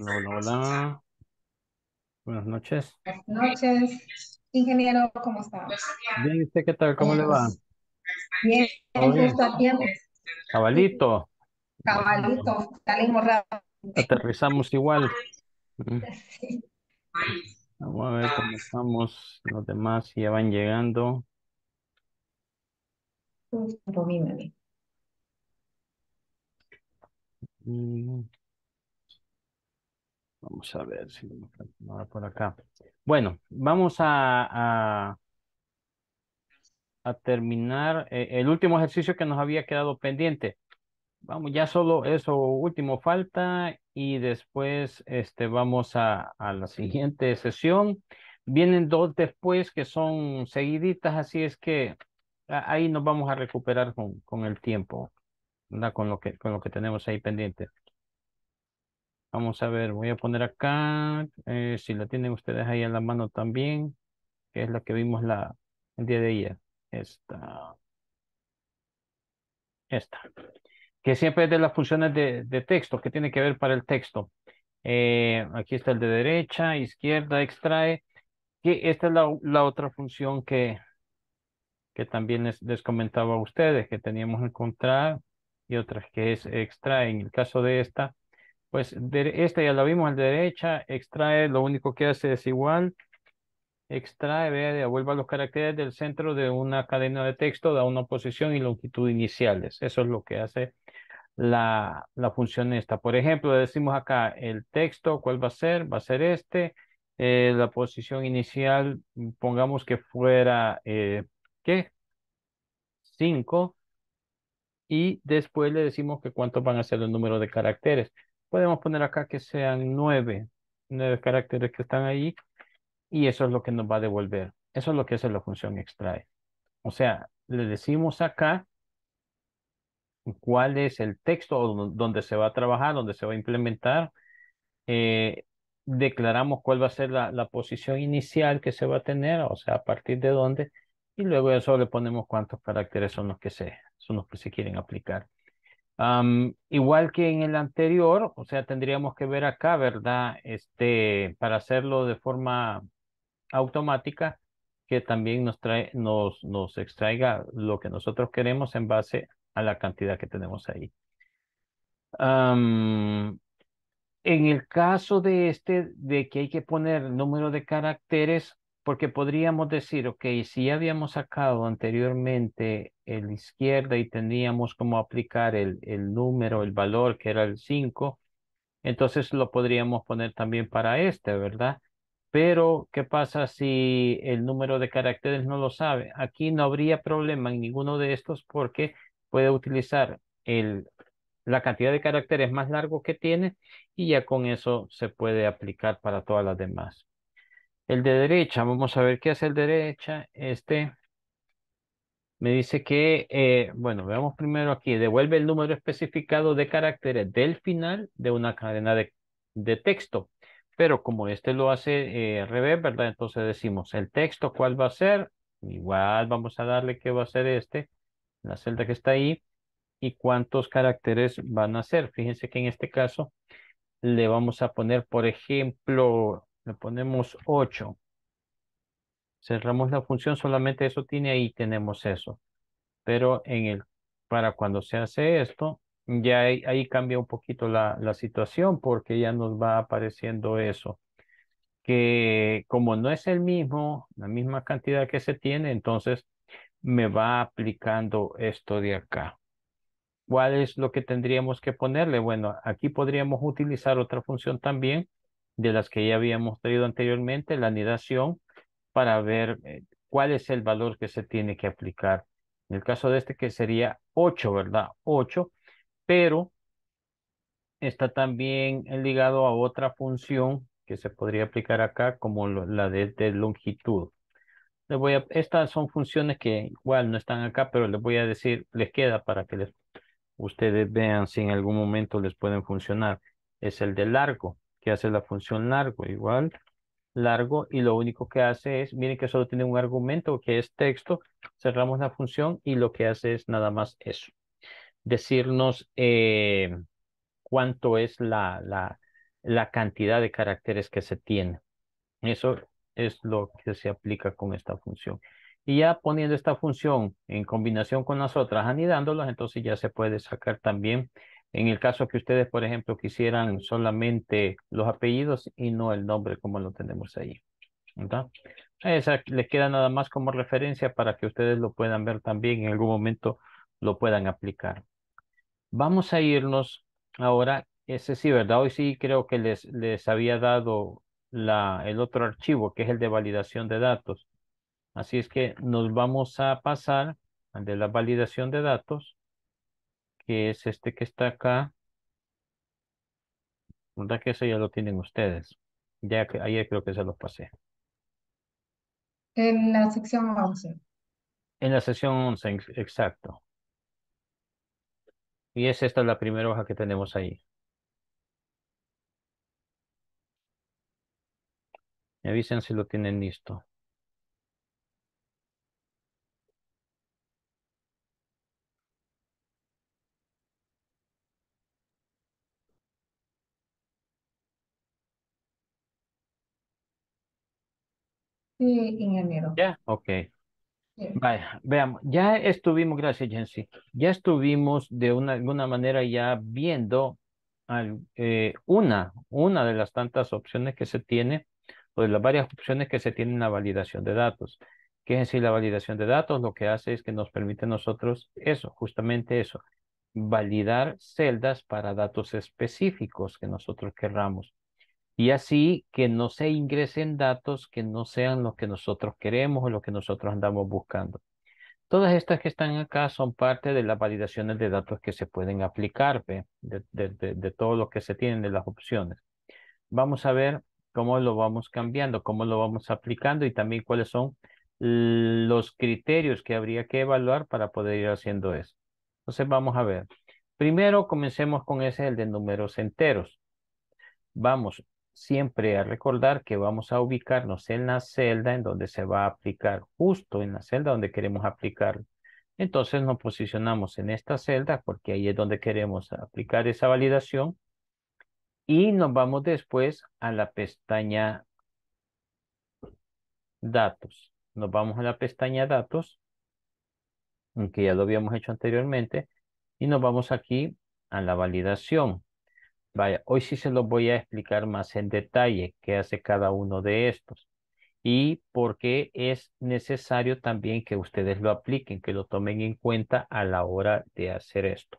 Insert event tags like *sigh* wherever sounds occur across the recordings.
Hola, Buenas noches. Buenas noches. Ingeniero, ¿cómo está? Bien, usted qué tal? ¿Cómo le va? Bien, está a tiempo. Cabalito. Cabalito, salimos rápido. Aterrizamos igual. Mm. Vamos a ver cómo estamos. Los demás ya van llegando. Vamos a ver si no ahora por acá. Bueno, vamos a, a, terminar eh, el último ejercicio que nos había quedado pendiente. Vamos, ya solo eso último falta y después este, vamos a, a la siguiente sesión. Vienen dos después que son seguiditas, así es que ahí nos vamos a recuperar con, con el tiempo, Con, lo que, con lo que tenemos ahí pendiente. Vamos a ver, voy a poner acá, eh, si la tienen ustedes ahí en la mano también, que es la que vimos la, el día de ayer. Esta. Esta. Que siempre es de las funciones de, texto, que tiene que ver para el texto. Eh, aquí está el de derecha, izquierda, extrae. Que esta es la, la otra función que, que también les, comentaba a ustedes, que teníamos encontrar y otras que es extrae. En el caso de esta, pues esta este ya la vimos, al la derecha, extrae, lo único que hace es igual, extrae, vea, devuelva los caracteres del centro de una cadena de texto, da una posición y longitud iniciales. Eso es lo que hace la, función esta. Por ejemplo, decimos acá el texto, ¿cuál va a ser? Va a ser este. Eh, la posición inicial, pongamos que fuera, eh, ¿qué? 5. Y después le decimos que cuántos van a ser el número de caracteres podemos poner acá que sean nueve, nueve caracteres que están ahí y eso es lo que nos va a devolver. Eso es lo que hace la función extrae. O sea, le decimos acá cuál es el texto donde se va a trabajar, donde se va a implementar. Eh, declaramos cuál va a ser la, posición inicial que se va a tener, o sea, a partir de dónde, y luego eso le ponemos cuántos caracteres son los que se, son los que se quieren aplicar igual que en el anterior, o sea, tendríamos que ver acá, ¿verdad? Este, para hacerlo de forma automática, que también nos, trae, nos, nos extraiga lo que nosotros queremos en base a la cantidad que tenemos ahí. en el caso de este, de que hay que poner número de caracteres, porque podríamos decir, ok, si ya habíamos sacado anteriormente el izquierda y teníamos como aplicar el, el número, el valor que era el 5, entonces lo podríamos poner también para este, ¿verdad? Pero, ¿qué pasa si el número de caracteres no lo sabe? Aquí no habría problema en ninguno de estos porque puede utilizar el, la cantidad de caracteres más largo que tiene y ya con eso se puede aplicar para todas las demás. El de derecha, vamos a ver qué hace el derecha. Este me dice que, eh, bueno, veamos primero aquí, devuelve el número especificado de caracteres del final de una cadena de, texto. Pero como este lo hace eh, al revés, ¿verdad? Entonces decimos, el texto, ¿cuál va a ser? Igual vamos a darle que va a ser este, la celda que está ahí, y cuántos caracteres van a ser. Fíjense que en este caso le vamos a poner, por ejemplo, le ponemos 8. Cerramos la función, solamente eso tiene ahí, tenemos eso. Pero en el, para cuando se hace esto, ya ahí, cambia un poquito la, la situación porque ya nos va apareciendo eso que como no es el mismo, la misma cantidad que se tiene, entonces me va aplicando esto de acá. ¿Cuál es lo que tendríamos que ponerle? Bueno, aquí podríamos utilizar otra función también de las que ya habíamos traído anteriormente, la anidación, para ver eh, cuál es el valor que se tiene que aplicar. En el caso de este que sería 8, ¿verdad? 8, pero está también ligado a otra función que se podría aplicar acá como la de, de longitud. Les voy a, estas son funciones que igual no están acá, pero les voy a decir, les queda para que les, ustedes vean si en algún momento les pueden funcionar. Es el de largo que hace la función largo, igual largo, y lo único que hace es, miren que solo tiene un argumento que es texto, cerramos la función y lo que hace es nada más eso, decirnos eh, cuánto es la, la, la cantidad de caracteres que se tiene. Eso es lo que se aplica con esta función. Y ya poniendo esta función en combinación con las otras, anidándolas, entonces ya se puede sacar también en el caso que ustedes, por ejemplo, quisieran solamente los apellidos y no el nombre como lo tenemos ahí. ¿verdad? Esa eh, les queda nada más como referencia para que ustedes lo puedan ver también en algún momento lo puedan aplicar. Vamos a irnos ahora, ese sí, ¿verdad? Hoy sí creo que les, les había dado la, el otro archivo, que es el de validación de datos. Así es que nos vamos a pasar al de la validación de datos que es este que está acá. ¿Verdad que eso ya lo tienen ustedes? Ya que ayer creo que se los pasé. En la sección 11. En la sección 11, exacto. Y es esta la primera hoja que tenemos ahí. Me avisen si lo tienen listo. Sí, en Ya, ok. Vaya, veamos, ya estuvimos, gracias Jensi, ya estuvimos de una, alguna manera ya viendo eh, una, una de las tantas opciones que se tiene, o de las varias opciones que se tiene en la validación de datos. ¿Qué es decir la validación de datos? Lo que hace es que nos permite a nosotros eso, justamente eso, validar celdas para datos específicos que nosotros querramos y así que no se ingresen datos que no sean los que nosotros queremos o los que nosotros andamos buscando. Todas estas que están acá son parte de las validaciones de datos que se pueden aplicar, de, todo lo que se tienen de las opciones. Vamos a ver cómo lo vamos cambiando, cómo lo vamos aplicando y también cuáles son los criterios que habría que evaluar para poder ir haciendo eso. Entonces vamos a ver. Primero comencemos con ese, el de números enteros. Vamos, siempre a recordar que vamos a ubicarnos en la celda en donde se va a aplicar, justo en la celda donde queremos aplicar. Entonces nos posicionamos en esta celda porque ahí es donde queremos aplicar esa validación y nos vamos después a la pestaña datos. Nos vamos a la pestaña datos, aunque ya lo habíamos hecho anteriormente, y nos vamos aquí a la validación. Vaya, hoy sí se los voy a explicar más en detalle qué hace cada uno de estos y por qué es necesario también que ustedes lo apliquen, que lo tomen en cuenta a la hora de hacer esto.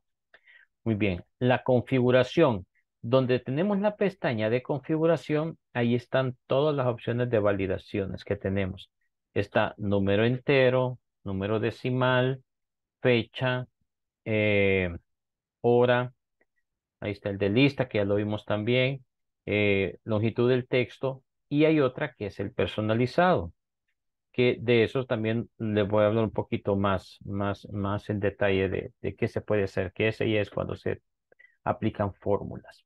Muy bien, la configuración. Donde tenemos la pestaña de configuración, ahí están todas las opciones de validaciones que tenemos. Está número entero, número decimal, fecha, eh, hora, Ahí está el de lista, que ya lo vimos también. Eh, longitud del texto. Y hay otra que es el personalizado, que de eso también les voy a hablar un poquito más, más, más en detalle de, de qué se puede hacer, qué es y es cuando se aplican fórmulas.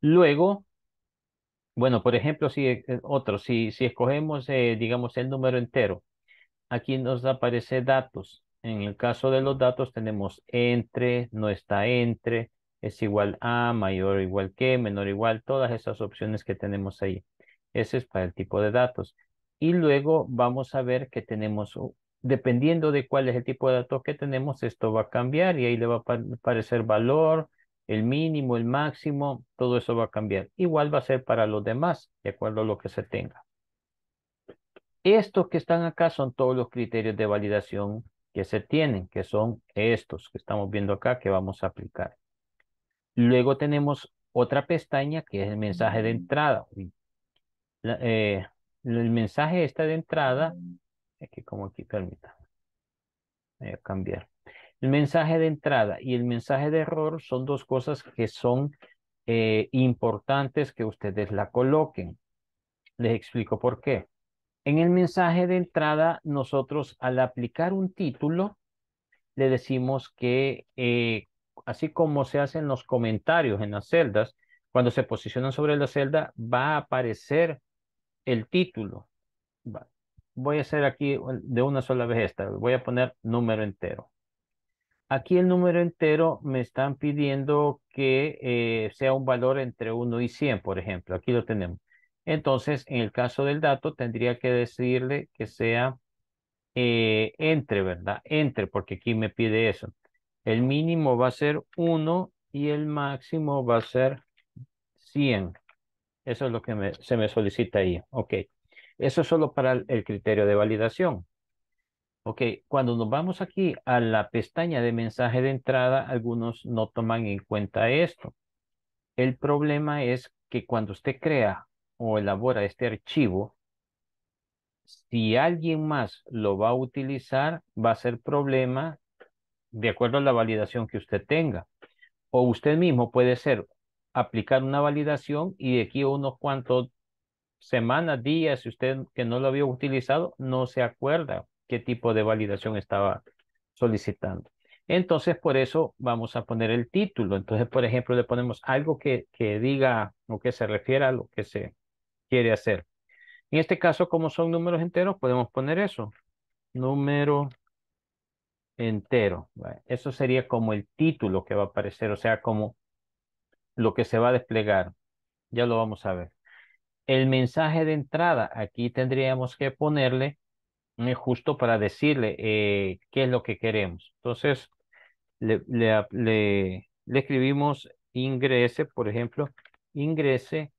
Luego, bueno, por ejemplo, si eh, otro, si, escogemos, eh, digamos, el número entero, aquí nos aparece datos. En el caso de los datos tenemos entre, no está entre, es igual a, mayor o igual que, menor o igual, todas esas opciones que tenemos ahí. Ese es para el tipo de datos. Y luego vamos a ver que tenemos, dependiendo de cuál es el tipo de datos que tenemos, esto va a cambiar y ahí le va a aparecer valor, el mínimo, el máximo, todo eso va a cambiar. Igual va a ser para los demás, de acuerdo a lo que se tenga. Estos que están acá son todos los criterios de validación que se tienen, que son estos que estamos viendo acá que vamos a aplicar. Luego tenemos otra pestaña que es el mensaje de entrada. Eh, el mensaje este de entrada, Aquí como aquí, permita, a cambiar. El mensaje de entrada y el mensaje de error son dos cosas que son eh, importantes que ustedes la coloquen. Les explico por qué. En el mensaje de entrada, nosotros al aplicar un título, le decimos que eh, así como se hacen los comentarios en las celdas, cuando se posicionan sobre la celda va a aparecer el título. Voy a hacer aquí de una sola vez esta, voy a poner número entero. Aquí el número entero me están pidiendo que eh, sea un valor entre 1 y 100, por ejemplo. Aquí lo tenemos. Entonces, en el caso del dato, tendría que decirle que sea eh, entre, ¿verdad? Entre, porque aquí me pide eso. El mínimo va a ser 1 y el máximo va a ser 100. Eso es lo que se me solicita ahí. Ok. Eso es solo para el, criterio de validación. Ok, cuando nos vamos aquí a la pestaña de mensaje de entrada, algunos no toman en cuenta esto. El problema es que cuando usted crea o elabora este archivo, si alguien más lo va a utilizar, va a ser problema de acuerdo a la validación que usted tenga. O usted mismo puede ser aplicar una validación y de aquí unos cuantos semanas, días, si usted que no lo había utilizado, no se acuerda qué tipo de validación estaba solicitando. Entonces, por eso vamos a poner el título. Entonces, por ejemplo, le ponemos algo que, que diga o que se refiera a lo que se quiere hacer. En este caso, como son números enteros, podemos poner eso. Número entero. Eso sería como el título que va a aparecer, o sea, como lo que se va a desplegar. Ya lo vamos a ver. El mensaje de entrada, aquí tendríamos que ponerle eh, justo para decirle eh, qué es lo que queremos. Entonces, le, le escribimos ingrese, por ejemplo, ingrese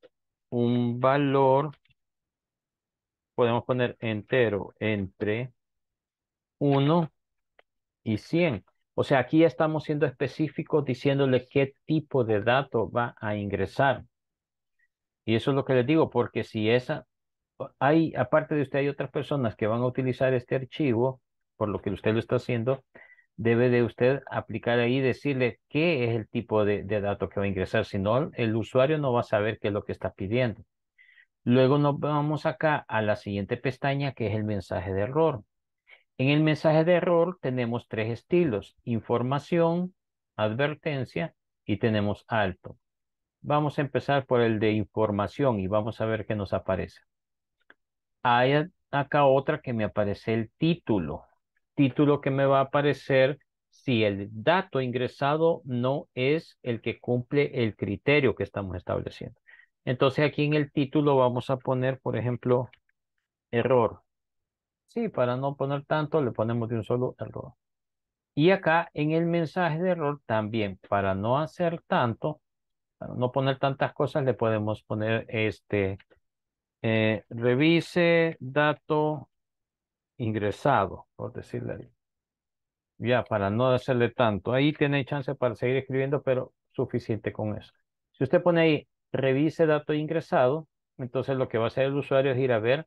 un valor, podemos poner entero entre 1 y 100. O sea, aquí ya estamos siendo específicos diciéndole qué tipo de dato va a ingresar. Y eso es lo que les digo, porque si esa, hay, aparte de usted, hay otras personas que van a utilizar este archivo, por lo que usted lo está haciendo, debe de usted aplicar ahí y decirle qué es el tipo de, de dato que va a ingresar, si no, el usuario no va a saber qué es lo que está pidiendo. Luego nos vamos acá a la siguiente pestaña, que es el mensaje de error. En el mensaje de error tenemos tres estilos, información, advertencia y tenemos alto. Vamos a empezar por el de información y vamos a ver qué nos aparece. Hay acá otra que me aparece el título. Título que me va a aparecer si el dato ingresado no es el que cumple el criterio que estamos estableciendo. Entonces aquí en el título vamos a poner, por ejemplo, error. Sí, para no poner tanto, le ponemos de un solo error. Y acá en el mensaje de error también, para no hacer tanto, para no poner tantas cosas, le podemos poner este, eh, revise dato ingresado, por decirle Ya, para no hacerle tanto. Ahí tiene chance para seguir escribiendo, pero suficiente con eso. Si usted pone ahí, revise dato ingresado, entonces lo que va a hacer el usuario es ir a ver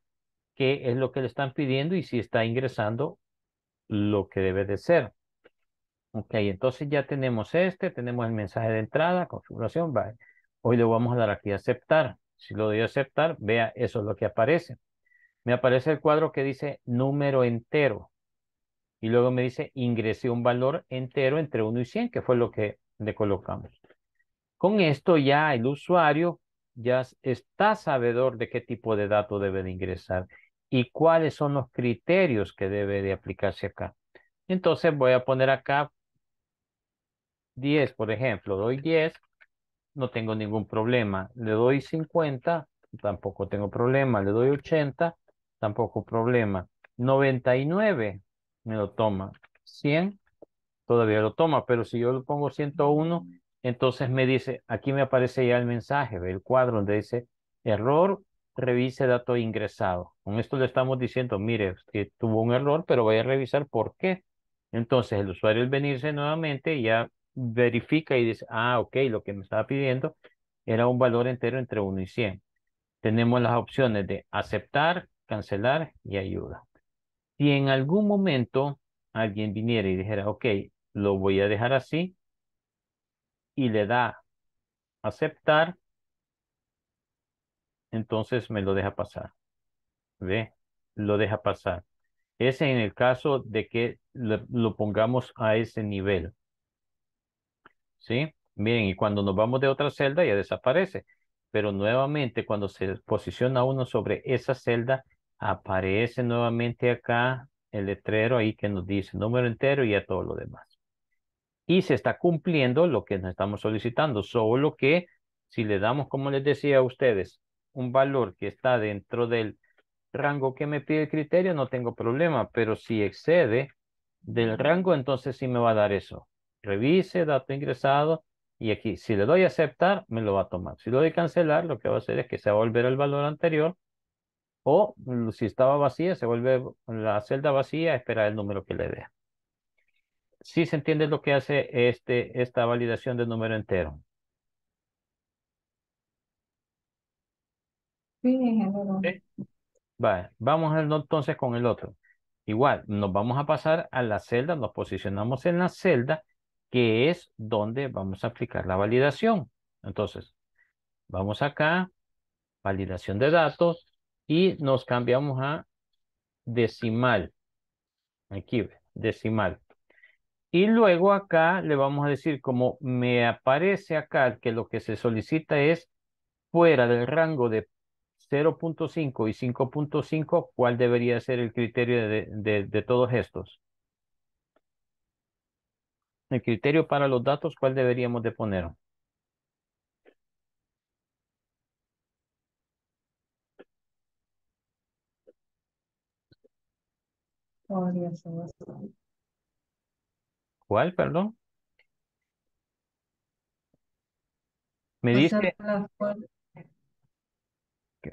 qué es lo que le están pidiendo y si está ingresando lo que debe de ser. Ok, entonces ya tenemos este, tenemos el mensaje de entrada, configuración, vale. Hoy le vamos a dar aquí a aceptar. Si lo doy a aceptar, vea, eso es lo que aparece. Me aparece el cuadro que dice número entero. Y luego me dice ingresé un valor entero entre 1 y 100, que fue lo que le colocamos. Con esto ya el usuario ya está sabedor de qué tipo de dato debe de ingresar y cuáles son los criterios que debe de aplicarse acá. Entonces voy a poner acá 10, por ejemplo, doy 10, no tengo ningún problema. Le doy 50, tampoco tengo problema. Le doy 80, tampoco problema. 99, me lo toma. 100, todavía lo toma, pero si yo lo pongo 101, entonces me dice, aquí me aparece ya el mensaje, el cuadro donde dice error revise dato ingresado. Con esto le estamos diciendo, mire, tuvo un error, pero voy a revisar por qué. Entonces el usuario al venirse nuevamente ya verifica y dice, ah, ok, lo que me estaba pidiendo era un valor entero entre 1 y 100. Tenemos las opciones de aceptar, cancelar y ayuda. Si en algún momento alguien viniera y dijera, ok, lo voy a dejar así y le da aceptar, entonces me lo deja pasar. ¿Ve? Lo deja pasar. Es en el caso de que lo, pongamos a ese nivel. ¿Sí? Miren, y cuando nos vamos de otra celda ya desaparece. Pero nuevamente cuando se posiciona uno sobre esa celda, aparece nuevamente acá el letrero ahí que nos dice número entero y a todo lo demás. Y se está cumpliendo lo que nos estamos solicitando, solo que si le damos, como les decía a ustedes, un valor que está dentro del rango que me pide el criterio, no tengo problema, pero si excede del rango, entonces sí me va a dar eso. Revise, dato ingresado, y aquí, si le doy a aceptar, me lo va a tomar. Si lo doy cancelar, lo que va a hacer es que se va a volver al valor anterior, o si estaba vacía, se vuelve la celda vacía a esperar el número que le dé. Si sí se entiende lo que hace este, esta validación del número entero. Sí, vamos entonces con el otro. Igual, nos vamos a pasar a la celda, nos posicionamos en la celda, que es donde vamos a aplicar la validación. Entonces, vamos acá, validación de datos, y nos cambiamos a decimal. Aquí, decimal. Y luego acá le vamos a decir, como me aparece acá, que lo que se solicita es fuera del rango de 0.5 y 5.5, ¿cuál debería ser el criterio de, de, de, todos estos? El criterio para los datos, ¿cuál deberíamos de poner? ¿Cuál, perdón? Me pues, dice...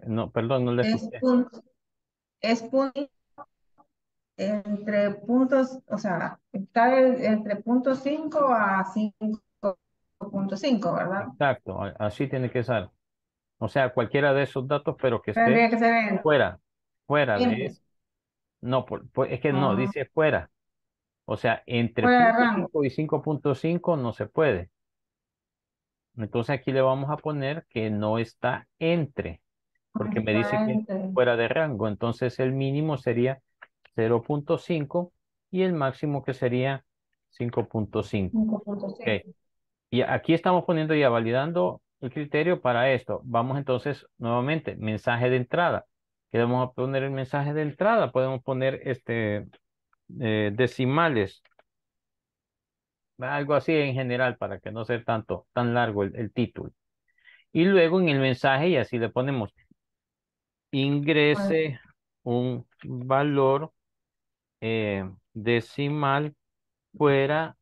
No, perdón, no le es punto, es punto entre puntos, o sea, está entre punto 5 a 5.5, ¿verdad? Exacto, así tiene que ser. O sea, cualquiera de esos datos, pero que esté fuera, fuera No, pues, es que no, dice fuera. O sea, entre punto 5 y 5.5 no se puede. Entonces aquí le vamos a poner que no está entre porque me dice que fuera de rango. Entonces el mínimo sería 0.5 y el máximo que sería 5.5. Okay. Y aquí estamos poniendo ya validando el criterio para esto. Vamos entonces nuevamente, mensaje de entrada. Queremos poner el mensaje de entrada. Podemos poner este eh, decimales. Algo así en general para que no sea tanto, tan largo el título. Y luego en el mensaje, y así le ponemos, ingrese un valor eh, decimal fuera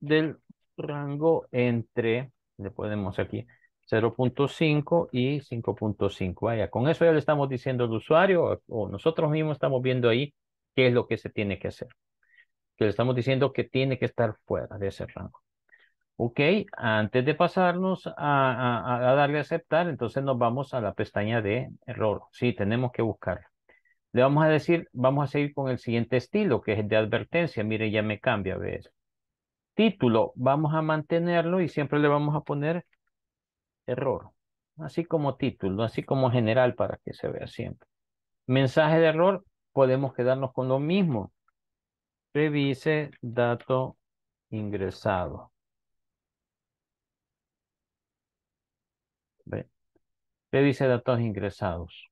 del rango entre, le ponemos aquí, 0.5 y 5.5. Con eso ya le estamos diciendo al usuario o nosotros mismos estamos viendo ahí qué es lo que se tiene que hacer. Que le estamos diciendo que tiene que estar fuera de ese rango. Ok, antes de pasarnos a, darle a aceptar, entonces nos vamos a la pestaña de error. Sí, tenemos que buscarla. Le vamos a decir, vamos a seguir con el siguiente estilo, que es de advertencia. Mire, ya me cambia, A ver. Título, vamos a mantenerlo y siempre le vamos a poner error. Así como título, así como general para que se vea siempre. Mensaje de error, podemos quedarnos con lo mismo. Revise dato ingresado. revise datos ingresados.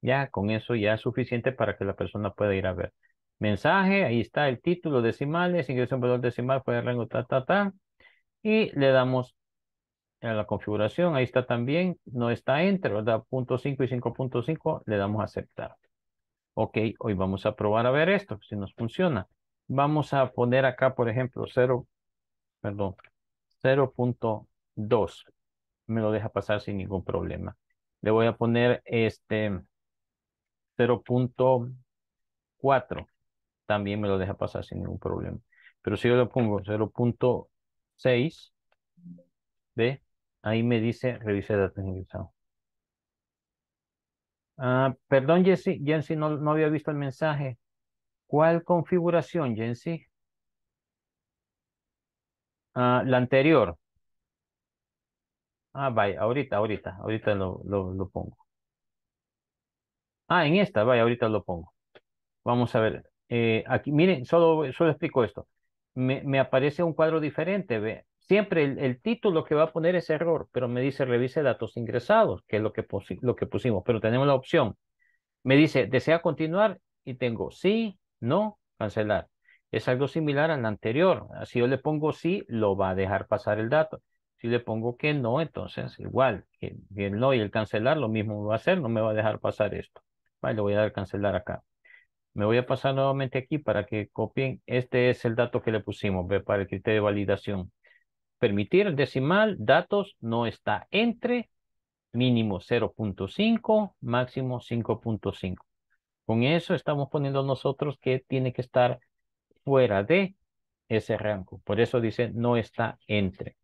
Ya con eso ya es suficiente para que la persona pueda ir a ver. Mensaje, ahí está el título decimales, ingreso en valor decimal, fue el rango, ta, ta, ta. Y le damos a la configuración, ahí está también, no está entre, ¿verdad? Punto 5 y 5.5, le damos a aceptar. Ok, hoy vamos a probar a ver esto, si nos funciona. Vamos a poner acá, por ejemplo, 0, perdón, 0.2 me lo deja pasar sin ningún problema. Le voy a poner este 0.4. También me lo deja pasar sin ningún problema. Pero si yo le pongo 0.6, ¿ve? Ahí me dice revise datos ingresados. Ah, perdón, Jensi, no, había visto el mensaje. ¿Cuál configuración, Jensi? Ah, la anterior. Ah, vaya, ahorita, ahorita, ahorita lo, pongo. Ah, en esta, vaya, ahorita lo pongo. Vamos a ver. Eh, aquí, miren, solo, solo explico esto. Me, aparece un cuadro diferente, ve. Siempre el, el, título que va a poner es error, pero me dice revise datos ingresados, que es lo que, lo que pusimos, pero tenemos la opción. Me dice, ¿desea continuar? Y tengo sí, no, cancelar. Es algo similar al anterior. Si yo le pongo sí, lo va a dejar pasar el dato. Si le pongo que no, entonces igual, que, el no y el cancelar lo mismo va a hacer, no me va a dejar pasar esto. Vale, le voy a dar cancelar acá. Me voy a pasar nuevamente aquí para que copien. Este es el dato que le pusimos para el criterio de validación. Permitir decimal, datos, no está entre, mínimo 0.5, máximo 5.5. Con eso estamos poniendo nosotros que tiene que estar fuera de ese rango. Por eso dice no está entre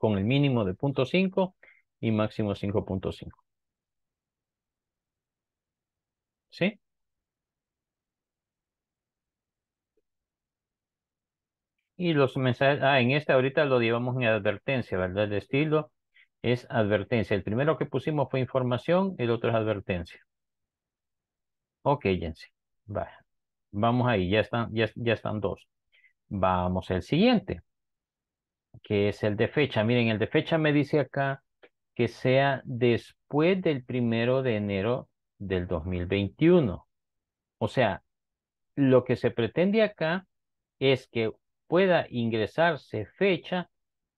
con el mínimo de 0.5 y máximo 5.5. ¿Sí? Y los mensajes, ah, en este ahorita lo llevamos en advertencia, ¿verdad? El estilo es advertencia. El primero que pusimos fue información, el otro es advertencia. Ok, Jensi. Vamos ahí, ya están, ya, ya están dos. Vamos al siguiente que es el de fecha. Miren, el de fecha me dice acá que sea después del primero de enero del 2021. O sea, lo que se pretende acá es que pueda ingresarse fecha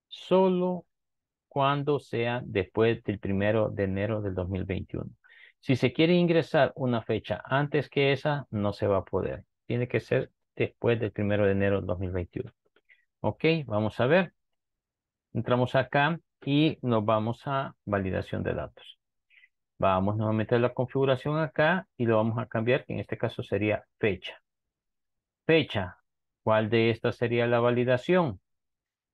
solo cuando sea después del primero de enero del 2021. Si se quiere ingresar una fecha antes que esa, no se va a poder. Tiene que ser después del primero de enero del 2021. Ok, vamos a ver. Entramos acá y nos vamos a validación de datos. Vamos nuevamente a la configuración acá y lo vamos a cambiar, que en este caso sería fecha. Fecha. ¿Cuál de estas sería la validación?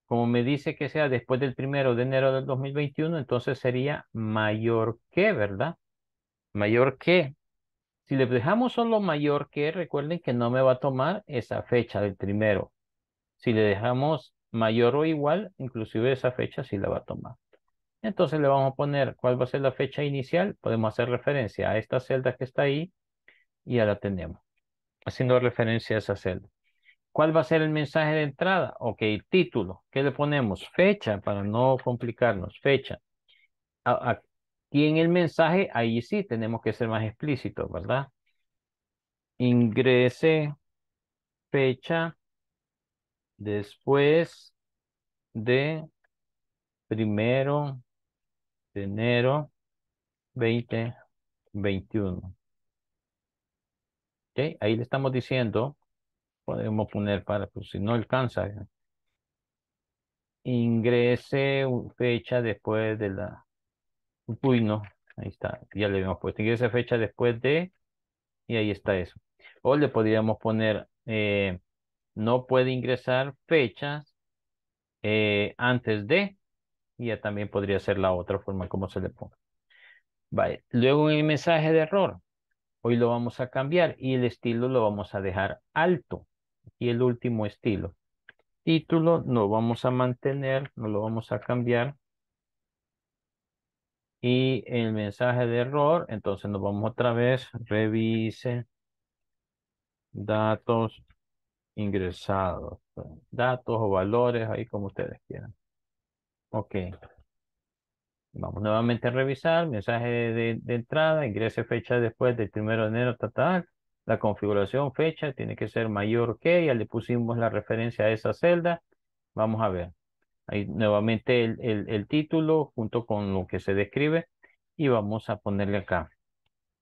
Como me dice que sea después del primero de enero del 2021, entonces sería mayor que, ¿verdad? Mayor que. Si le dejamos solo mayor que, recuerden que no me va a tomar esa fecha del primero. Si le dejamos mayor o igual, inclusive esa fecha sí la va a tomar. Entonces le vamos a poner cuál va a ser la fecha inicial. Podemos hacer referencia a esta celda que está ahí y ya la tenemos. Haciendo referencia a esa celda. ¿Cuál va a ser el mensaje de entrada? Ok, título. ¿Qué le ponemos? Fecha, para no complicarnos. Fecha. Aquí en el mensaje, ahí sí tenemos que ser más explícitos, ¿verdad? Ingrese fecha después de primero de enero 2021. ¿Ok? Ahí le estamos diciendo, podemos poner para, pues si no alcanza, ingrese fecha después de la... Uy, no, ahí está, ya le habíamos puesto. Ingrese fecha después de... Y ahí está eso. O le podríamos poner... Eh, no puede ingresar fechas eh, antes de, y ya también podría ser la otra forma como se le ponga. Vale. Luego el mensaje de error, hoy lo vamos a cambiar y el estilo lo vamos a dejar alto. Y el último estilo. Título no vamos a mantener, no lo vamos a cambiar. Y el mensaje de error, entonces nos vamos otra vez, revise datos ingresados. Pues, datos o valores, ahí como ustedes quieran. Ok. Vamos nuevamente a revisar. Mensaje de, entrada, ingrese fecha después del 1 de enero, total. La configuración fecha tiene que ser mayor que, ya le pusimos la referencia a esa celda. Vamos a ver. Ahí nuevamente el, el, título junto con lo que se describe y vamos a ponerle acá.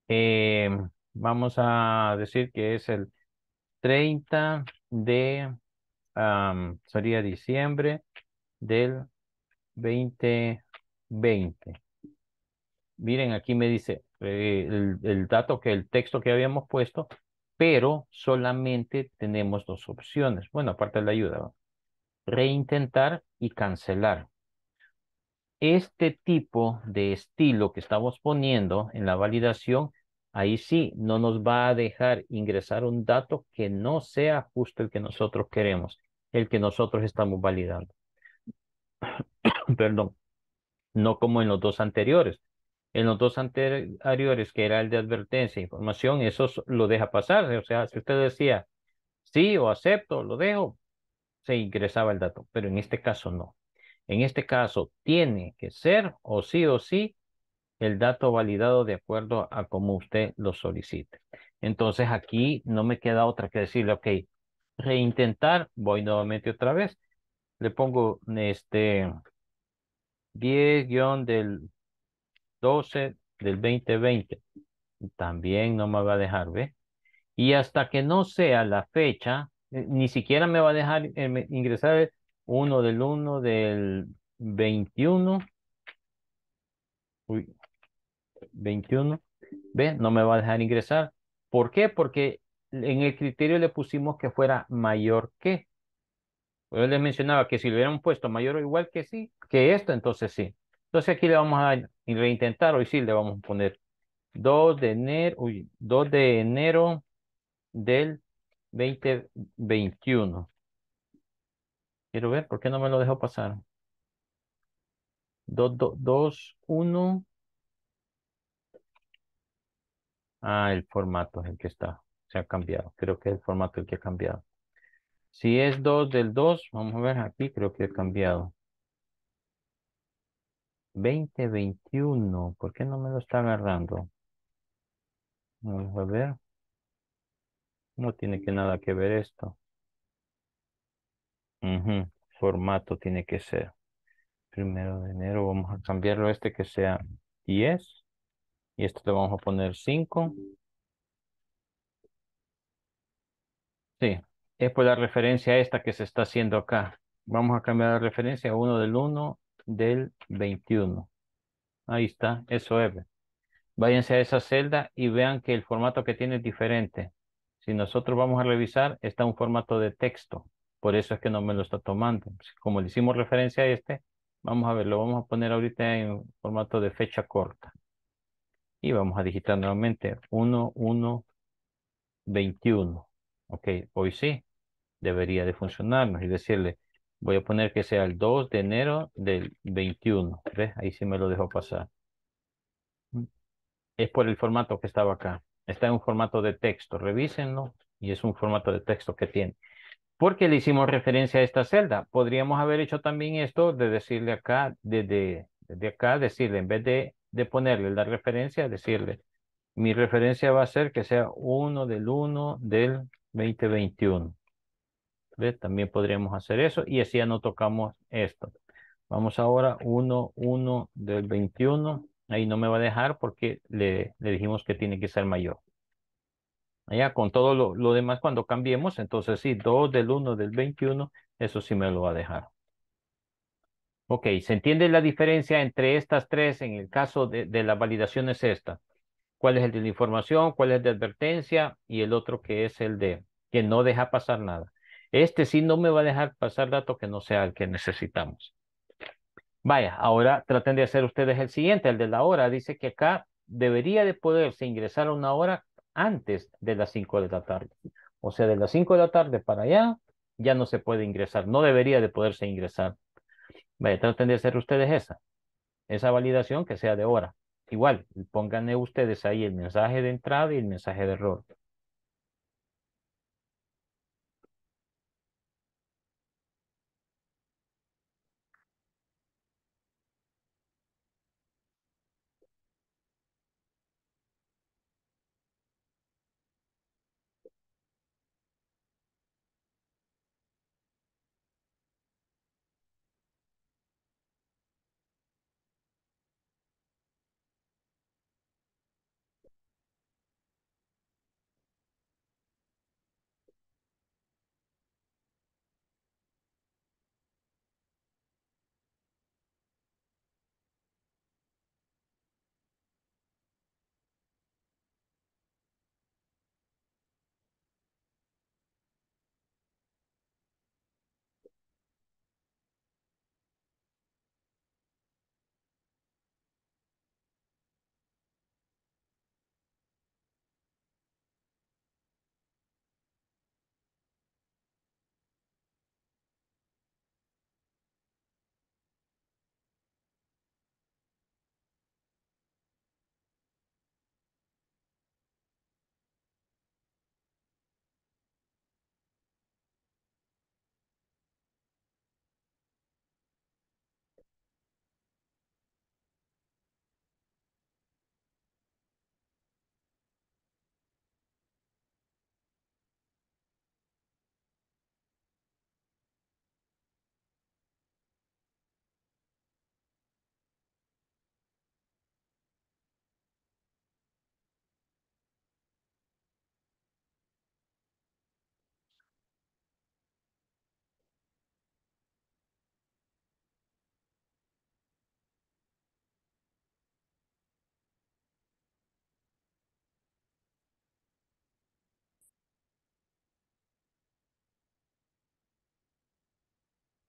Eh, vamos a decir que es el 30 de, sería diciembre del 2020. Miren, aquí me dice eh, el, el dato que el texto que habíamos puesto, pero solamente tenemos dos opciones. Bueno, aparte de la ayuda, reintentar y cancelar. Este tipo de estilo que estamos poniendo en la validación ahí sí no nos va a dejar ingresar un dato que no sea justo el que nosotros queremos, el que nosotros estamos validando. *coughs* Perdón, no como en los dos anteriores. En los dos anteriores, que era el de advertencia e información, eso lo deja pasar. O sea, si usted decía sí o acepto, lo dejo, se ingresaba el dato, pero en este caso no. En este caso tiene que ser o sí o sí el dato validado de acuerdo a como usted lo solicite. Entonces aquí no me queda otra que decirle, ok, reintentar, voy nuevamente otra vez, le pongo este 10 guión del 12 del 2020. También no me va a dejar, ¿ve? Y hasta que no sea la fecha, eh, ni siquiera me va a dejar eh, ingresar uno del 1 del 21. Uy, 21. ¿Ve? No me va a dejar ingresar. ¿Por qué? Porque en el criterio le pusimos que fuera mayor que. Yo les mencionaba que si le hubieran puesto mayor o igual que sí, que esto, entonces sí. Entonces aquí le vamos a reintentar, hoy sí le vamos a poner 2 de enero, de enero del 2021. Quiero ver, ¿por qué no me lo dejó pasar? 2, 2, 1. Ah, el formato es el que está. Se ha cambiado. Creo que es el formato el que ha cambiado. Si es 2 del 2, vamos a ver aquí, creo que ha cambiado. 2021. ¿Por qué no me lo está agarrando? Vamos a ver. No tiene que nada que ver esto. Formato tiene que ser. Primero de enero vamos a cambiarlo a este que sea 10. Y esto le vamos a poner 5. Sí, es por la referencia esta que se está haciendo acá. Vamos a cambiar la referencia a 1 del 1 del 21. Ahí está, eso es. Váyanse a esa celda y vean que el formato que tiene es diferente. Si nosotros vamos a revisar, está un formato de texto. Por eso es que no me lo está tomando. Como le hicimos referencia a este, vamos a ver, lo vamos a poner ahorita en formato de fecha corta. Y vamos a digitar nuevamente 1, 1, 21. Ok, hoy sí, debería de funcionarnos y decirle, voy a poner que sea el 2 de enero del 21. ¿Ves? Ahí sí me lo dejó pasar. Mm. Es por el formato que estaba acá. Está en un formato de texto, revísenlo. Y es un formato de texto que tiene. ¿Por qué le hicimos referencia a esta celda? Podríamos haber hecho también esto de decirle acá, desde, desde acá, decirle en vez de de ponerle la referencia, decirle, mi referencia va a ser que sea 1 del 1 del 2021. También podríamos hacer eso y así ya no tocamos esto. Vamos ahora 1, 1 del 21. Ahí no me va a dejar porque le, dijimos que tiene que ser mayor. Allá con todo lo, lo demás cuando cambiemos, entonces sí, 2 del 1 del 21, eso sí me lo va a dejar. Ok, se entiende la diferencia entre estas tres en el caso de, la validación es esta. ¿Cuál es el de la información? ¿Cuál es el de advertencia? Y el otro que es el de que no deja pasar nada. Este sí no me va a dejar pasar dato que no sea el que necesitamos. Vaya, ahora traten de hacer ustedes el siguiente, el de la hora. Dice que acá debería de poderse ingresar a una hora antes de las 5 de la tarde. O sea, de las 5 de la tarde para allá ya no se puede ingresar, no debería de poderse ingresar. Vaya, traten de hacer ustedes esa, esa validación que sea de hora. Igual, pónganle ustedes ahí el mensaje de entrada y el mensaje de error.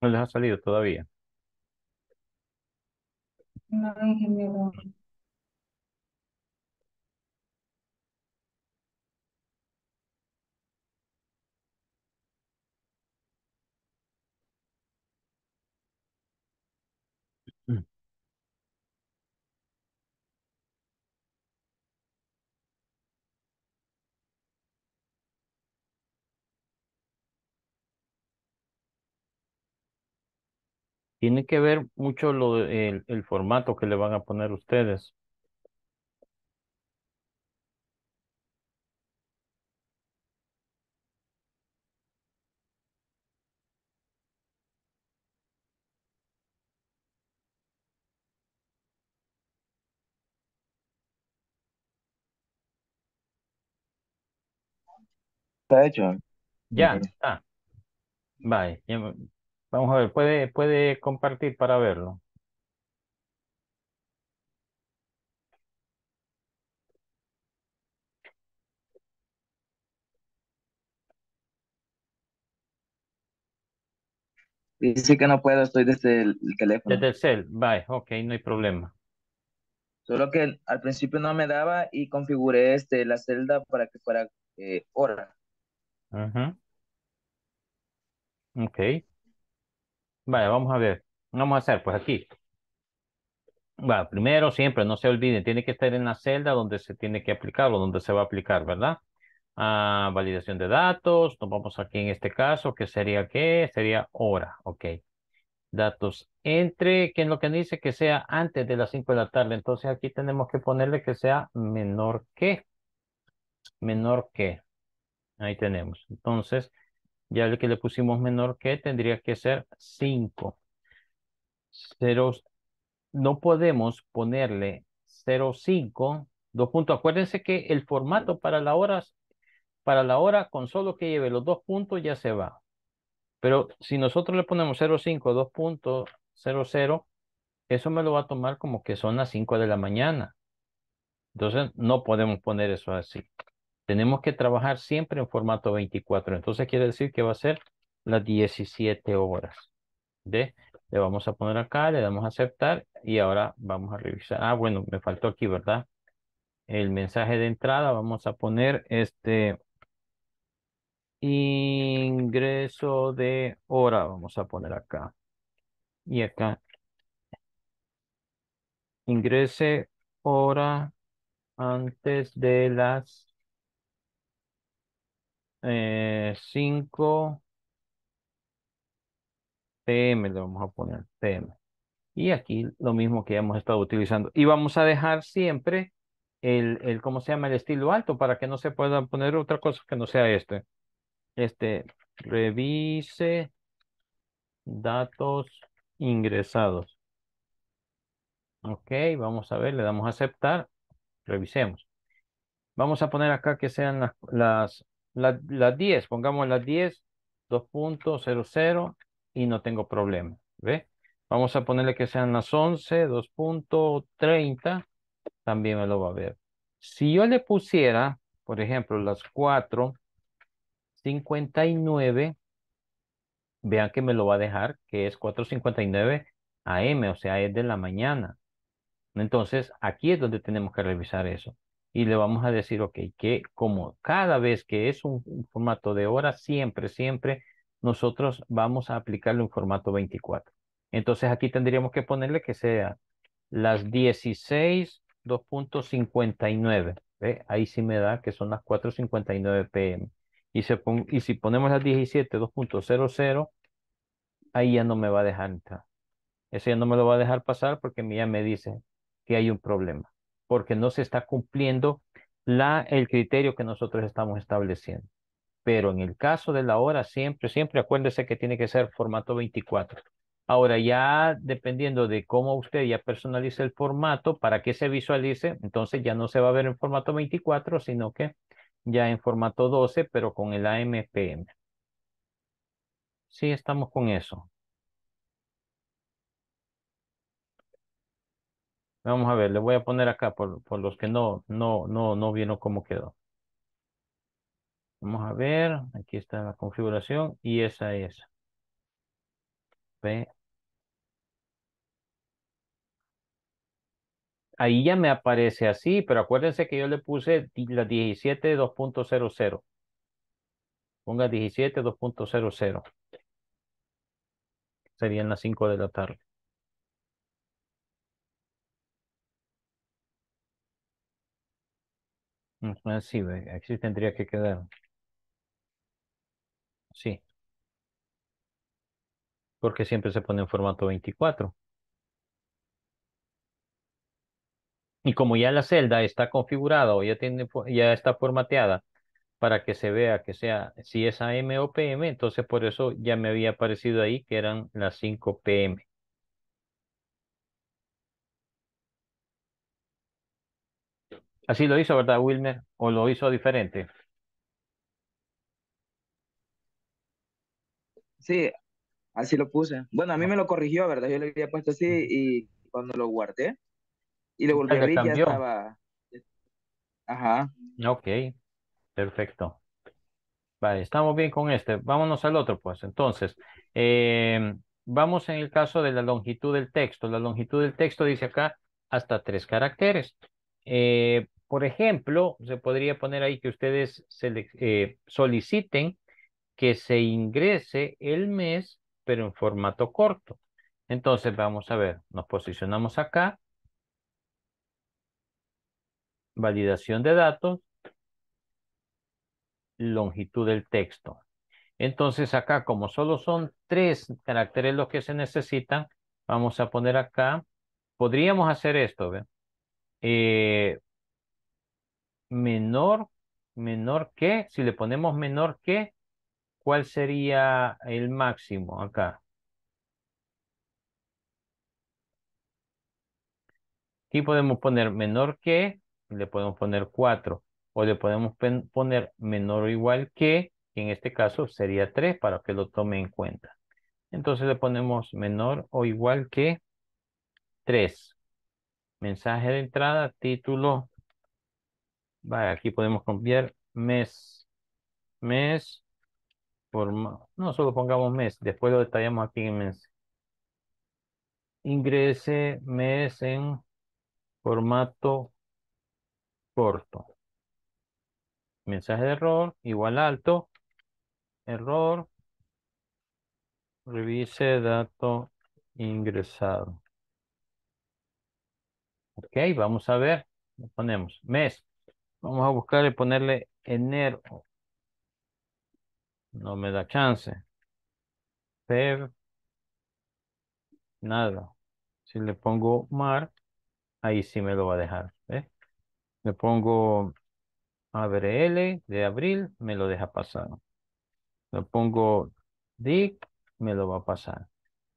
No les ha salido todavía. No, ingeniero. Tiene que ver mucho lo, el, formato que le van a poner ustedes. Está hecho. Ya, ah, está. Vamos a ver, puede, puede compartir para verlo. Dice que no puedo, estoy desde el teléfono. Desde el cel, bye, ok, no hay problema. Solo que al principio no me daba y configuré este, la celda para que fuera eh, hora. Ok. Vale, vamos a ver. Vamos a hacer, pues aquí. Va primero, siempre, no se olviden, tiene que estar en la celda donde se tiene que aplicar o donde se va a aplicar, ¿verdad? Ah, validación de datos, nos vamos aquí en este caso, ¿qué sería qué? Sería hora, ok. Datos entre, que es lo que dice que sea antes de las 5 de la tarde, entonces aquí tenemos que ponerle que sea menor que, menor que. Ahí tenemos. Entonces, ya el que le pusimos menor que tendría que ser 5. Ceros, no podemos ponerle 05, dos puntos. Acuérdense que el formato para la hora, para la hora con solo que lleve los dos puntos ya se va. Pero si nosotros le ponemos 05, dos puntos, cero, eso me lo va a tomar como que son las 5 de la mañana. Entonces no podemos poner eso así. Tenemos que trabajar siempre en formato 24. Entonces quiere decir que va a ser las 17 horas. ¿De? Le vamos a poner acá, le damos a aceptar y ahora vamos a revisar. Ah, bueno, me faltó aquí, ¿verdad? El mensaje de entrada, vamos a poner este ingreso de hora, vamos a poner acá. Y acá. Ingrese hora antes de las 5 eh, TM le vamos a poner tm Y aquí lo mismo que hemos estado utilizando. Y vamos a dejar siempre el, el, ¿cómo se llama? El estilo alto para que no se pueda poner otra cosa que no sea este. Este, revise datos ingresados. Ok, vamos a ver, le damos a aceptar. Revisemos. Vamos a poner acá que sean las, las las 10, pongamos las 10, 2.00 y no tengo problema, ¿ve? Vamos a ponerle que sean las 11, 2.30, también me lo va a ver. Si yo le pusiera, por ejemplo, las 4.59, 59, vean que me lo va a dejar, que es 4.59 AM, o sea, es de la mañana. Entonces, aquí es donde tenemos que revisar eso y le vamos a decir, ok, que como cada vez que es un, formato de hora, siempre, siempre nosotros vamos a aplicarle un formato 24. Entonces aquí tendríamos que ponerle que sea las 16.2.59. ve Ahí sí me da que son las 4.59 pm. Y, se y si ponemos las 17.2.00, ahí ya no me va a dejar entrar. Ese ya no me lo va a dejar pasar porque ya me dice que hay un problema porque no se está cumpliendo la, el criterio que nosotros estamos estableciendo. Pero en el caso de la hora, siempre, siempre acuérdese que tiene que ser formato 24. Ahora ya dependiendo de cómo usted ya personalice el formato para que se visualice, entonces ya no se va a ver en formato 24, sino que ya en formato 12, pero con el AMPM. Sí, estamos con eso. Vamos a ver, le voy a poner acá por, los que no, no, no, no vieron cómo quedó. Vamos a ver, aquí está la configuración y esa es. ¿Ve? Ahí ya me aparece así, pero acuérdense que yo le puse la 17.2.00. Ponga 17.2.00. Serían las 5 de la tarde. Mm, sí, aquí tendría que quedar. Sí, porque siempre se pone en formato 24. Y como ya la celda está configurada o ya, tiene, ya está formateada para que se vea que sea si es AM o PM, entonces por eso ya me había aparecido ahí que eran las 5 PM. Así lo hizo, ¿verdad, Wilmer? ¿O lo hizo diferente? Sí, así lo puse. Bueno, a mí ah. me lo corrigió, ¿verdad? Yo le había puesto así y cuando lo guardé y lo volví a abrir ya estaba. Ajá. Ok, perfecto. Vale, estamos bien con este. Vámonos al otro, pues. Entonces, em, vamos en el caso de la longitud del texto. La longitud del texto dice acá hasta tres caracteres. Eh, por ejemplo, se podría poner ahí que ustedes eh, soliciten que se ingrese el mes, pero en formato corto. Entonces, vamos a ver, nos posicionamos acá. Validación de datos. Longitud del texto. Entonces, acá, como solo son tres caracteres los que se necesitan, vamos a poner acá. Podríamos hacer esto, ¿ve? Eh, menor, menor que, si le ponemos menor que, ¿cuál sería el máximo acá? Aquí podemos poner menor que, le podemos poner 4, o le podemos poner menor o igual que, en este caso sería 3 para que lo tome en cuenta. Entonces le ponemos menor o igual que 3. Mensaje de entrada, título Vale, aquí podemos cambiar mes. Mes. Por, no, solo pongamos mes. Después lo detallamos aquí en mes. Ingrese mes en formato corto. Mensaje de error, igual alto. Error. Revise dato ingresado. Ok, vamos a ver. ponemos mes. Vamos a buscar y ponerle enero. No me da chance. ver Nada. Si le pongo mar, ahí sí me lo va a dejar. Le pongo abril de abril, me lo deja pasar. Le pongo DIC, me lo va a pasar.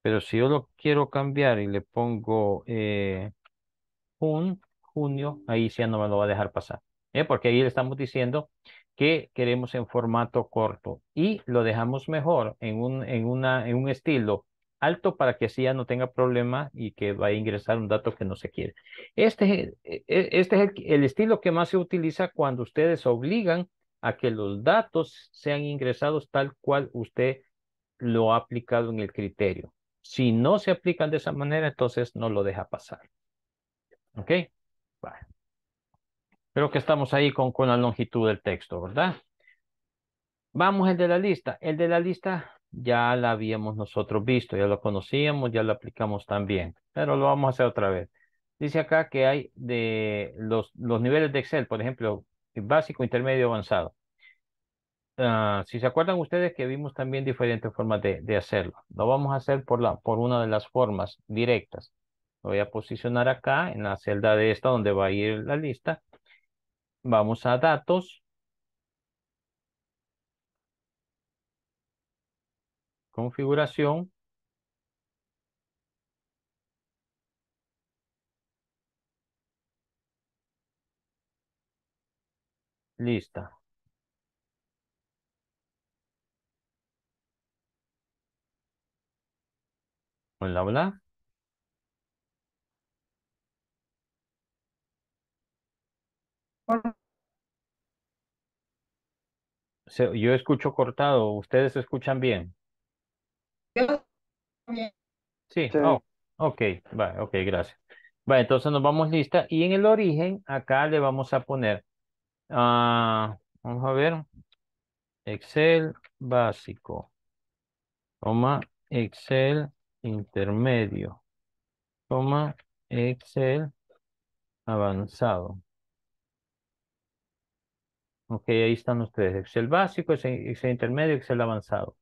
Pero si yo lo quiero cambiar y le pongo eh, junio, ahí sí ya no me lo va a dejar pasar. ¿eh? porque ahí le estamos diciendo que queremos en formato corto y lo dejamos mejor en un, en en un estilo alto para que así ya no tenga problema y que va a ingresar un dato que no se quiere. Este, e, e, este es el, el estilo que más se utiliza cuando ustedes obligan a que los datos sean ingresados tal cual usted lo ha aplicado en el criterio. Si no se aplican de esa manera, entonces no lo deja pasar. ¿Ok? Creo que estamos ahí con, con la longitud del texto, ¿verdad? Vamos el de la lista. El de la lista ya la habíamos nosotros visto, ya lo conocíamos, ya lo aplicamos también, pero lo vamos a hacer otra vez. Dice acá que hay de los, los niveles de Excel, por ejemplo, básico, intermedio, avanzado. Ah, si se acuerdan ustedes que vimos también diferentes formas de, hacerlo. Lo vamos a hacer por, la, por una de las formas directas. Lo voy a posicionar acá en la celda de esta donde va a ir la lista Vamos a datos. Configuración. Lista. Hola, hola. yo escucho cortado. ¿Ustedes escuchan bien? Sí, sí. Oh, ok, va, ok, gracias. Va, entonces nos vamos lista. Y en el origen, acá le vamos a poner, ah, vamos a ver, Excel básico, toma Excel intermedio, toma Excel avanzado. Ok, ahí están ustedes. Excel básico, Excel intermedio, Excel avanzado.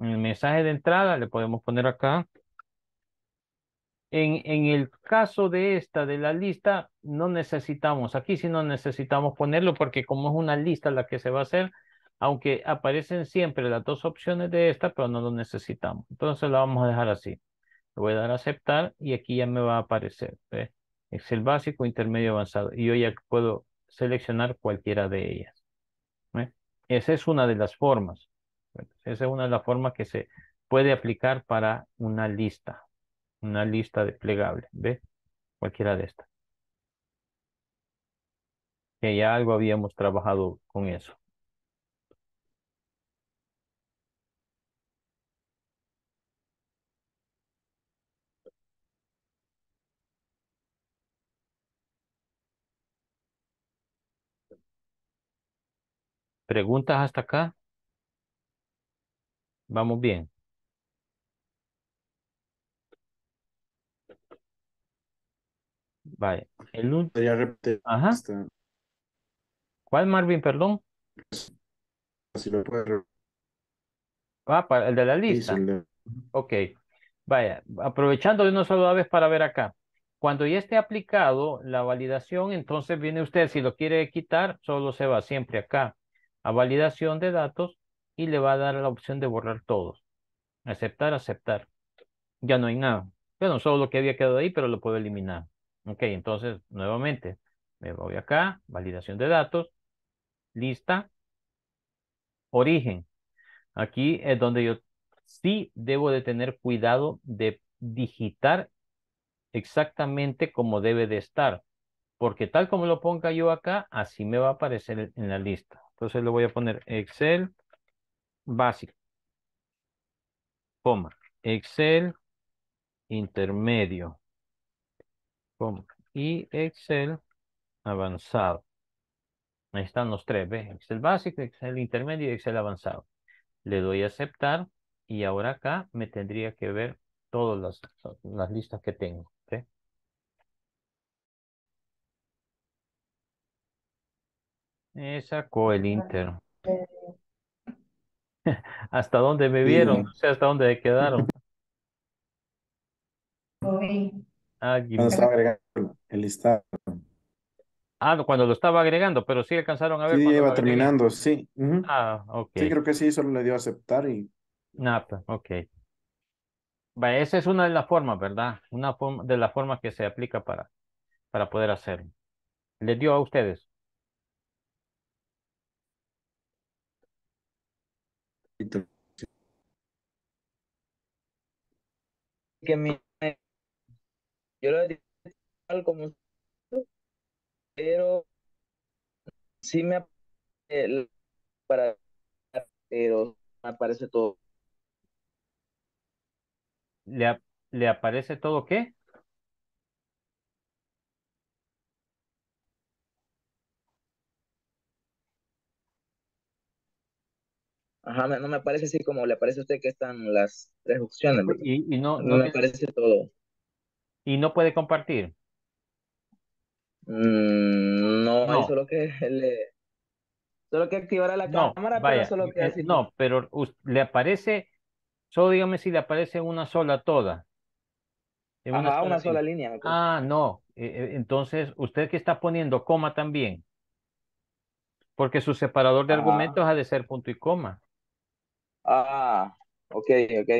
el mensaje de entrada le podemos poner acá. En, en, el caso de esta, de la lista, no necesitamos, aquí sí no necesitamos ponerlo porque como es una lista la que se va a hacer, aunque aparecen siempre las dos opciones de esta, pero no lo necesitamos. Entonces la vamos a dejar así. Le voy a dar a aceptar y aquí ya me va a aparecer. Excel básico, intermedio, avanzado. Y yo ya puedo seleccionar cualquiera de ellas. ¿eh? Esa es una de las formas. ¿eh? Esa es una de las formas que se puede aplicar para una lista, una lista plegable, ¿ve? Cualquiera de estas. Que ya algo habíamos trabajado con eso. ¿Preguntas hasta acá? Vamos bien. Vaya. El último. Ajá. Este. ¿Cuál, Marvin? Perdón. Si lo puedo. Ah, para el de la lista. Ok. Vaya, aprovechando de una sola vez para ver acá. Cuando ya esté aplicado la validación, entonces viene usted, si lo quiere quitar, solo se va siempre acá a validación de datos y le va a dar la opción de borrar todos. Aceptar, aceptar. Ya no hay nada. Bueno, solo lo que había quedado ahí, pero lo puedo eliminar. Ok, entonces, nuevamente, me voy acá, validación de datos, lista, origen. Aquí es donde yo sí debo de tener cuidado de digitar exactamente como debe de estar, porque tal como lo ponga yo acá, así me va a aparecer en la lista. Entonces le voy a poner Excel básico, coma, Excel intermedio, coma, y Excel avanzado. Ahí están los tres, Excel básico, Excel intermedio y Excel avanzado. Le doy a aceptar y ahora acá me tendría que ver todas las listas que tengo. Eh, sacó el Inter. Eh, *laughs* ¿Hasta dónde me vieron? No sé hasta dónde quedaron. Cuando estaba agregando el listado. Ah, cuando lo estaba agregando, pero sí alcanzaron a ver. Sí, iba terminando, sí. Ah, Sí, creo que sí, solo le dio a aceptar y. Nada, ok. esa es una de las formas, ¿verdad? Una de las formas que se aplica para, para poder hacerlo. le dio a ustedes? que mi, yo lo digo como pero sí me aparece para pero me aparece todo le, le aparece todo qué no me parece así como le parece a usted que están las tres opciones. Pues, y, no, no, me parece todo. ¿Y no puede compartir? Mm, no, solo que *laughs* le... Solo que activará la cámara, vaya, solo que eh, No, pero le aparece, solo dígame si le aparece una sola toda. Ah, una sola, línea. ah, no. E, e, entonces, usted que está poniendo coma también. Porque su separador de ah. argumentos ha de ser punto y coma. Ah, ok, ok.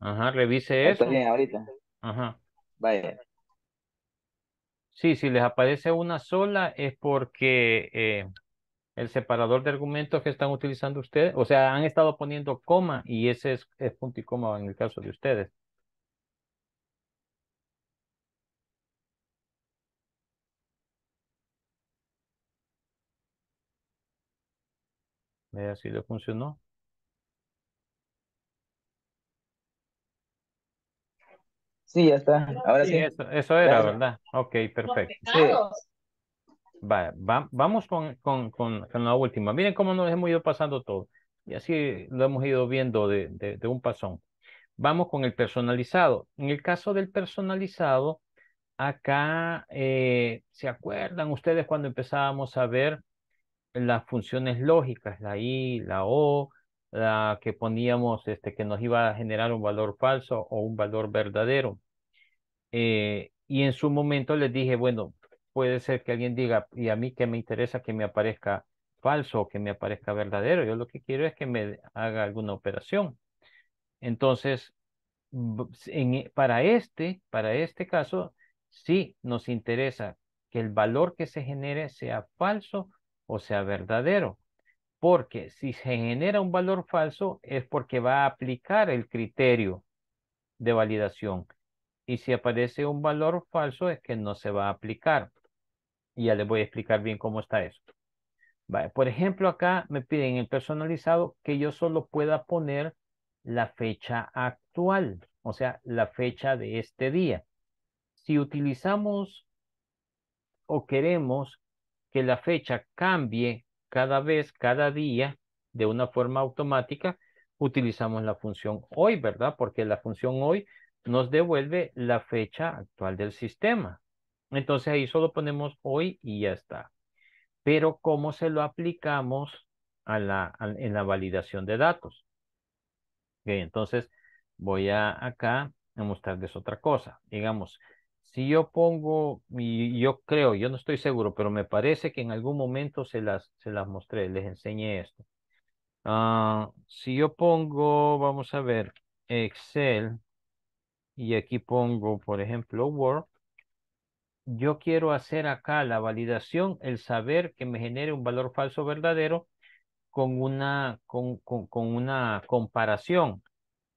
Ajá, revise ah, eso. Está bien, ahorita. Ajá. Vaya. Sí, si les aparece una sola es porque eh, el separador de argumentos que están utilizando ustedes, o sea, han estado poniendo coma y ese es, es punto y coma en el caso de ustedes. Vea si le funcionó. Sí, ya está. Ahora sí. Eso, era, ¿verdad? Ok, perfecto. vamos con, con, con, la última. Miren cómo nos hemos ido pasando todo. Y así lo hemos ido viendo de, un pasón. Vamos con el personalizado. En el caso del personalizado, acá, eh, ¿se acuerdan ustedes cuando empezábamos a ver las funciones lógicas, la I, la O, la que poníamos, este, que nos iba a generar un valor falso o un valor verdadero? Eh, y en su momento les dije, bueno, puede ser que alguien diga, y a mí que me interesa que me aparezca falso o que me aparezca verdadero, yo lo que quiero es que me haga alguna operación. Entonces, e, para, este, para este caso, sí nos interesa que el valor que se genere sea falso o sea verdadero. Porque si se genera un valor falso es porque va a aplicar el criterio de validación y si aparece un valor falso es que no se va a aplicar. Y ya les voy a explicar bien cómo está eso. por ejemplo, acá me piden el personalizado que yo solo pueda poner la fecha actual, o sea, la fecha de este día. Si utilizamos o queremos que la fecha cambie cada vez, cada día, de una forma automática, utilizamos la función hoy, ¿verdad? Porque la función hoy nos devuelve la fecha actual del sistema. Entonces ahí solo ponemos hoy y ya está. Pero ¿cómo se lo aplicamos a la, en la validación de datos? Ok, entonces voy a acá a mostrarles otra cosa. Digamos, si yo pongo, y yo creo, yo no estoy seguro, pero me parece que en algún momento se las, se las mostré, les enseñé esto. Ah, si yo pongo, vamos a ver, Excel, y aquí pongo, por ejemplo, Word, yo quiero hacer acá la validación, el saber que me genere un valor falso verdadero con una, con, una comparación.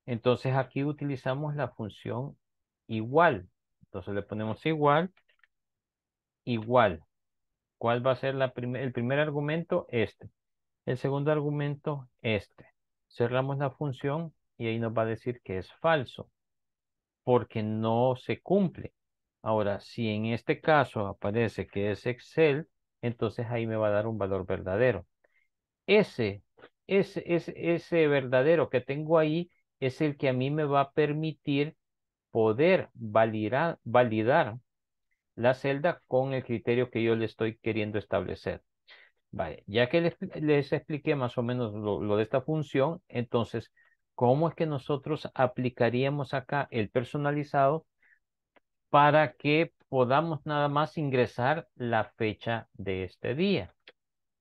Entonces aquí utilizamos la función igual. Entonces le ponemos igual, igual. ¿Cuál va a ser la el primer argumento? Este. El segundo argumento, este. Cerramos la función y ahí nos va a decir que es falso porque no se cumple. Ahora, si en este caso aparece que es Excel, entonces ahí me va a dar un valor verdadero. Ese, ese, ese, ese verdadero que tengo ahí es el que a mí me va a permitir poder validar, validar la celda con el criterio que yo le estoy queriendo establecer. Vale, ya que les, expliqué más o menos lo de esta función, entonces ¿Cómo es que nosotros aplicaríamos acá el personalizado para que podamos nada más ingresar la fecha de este día?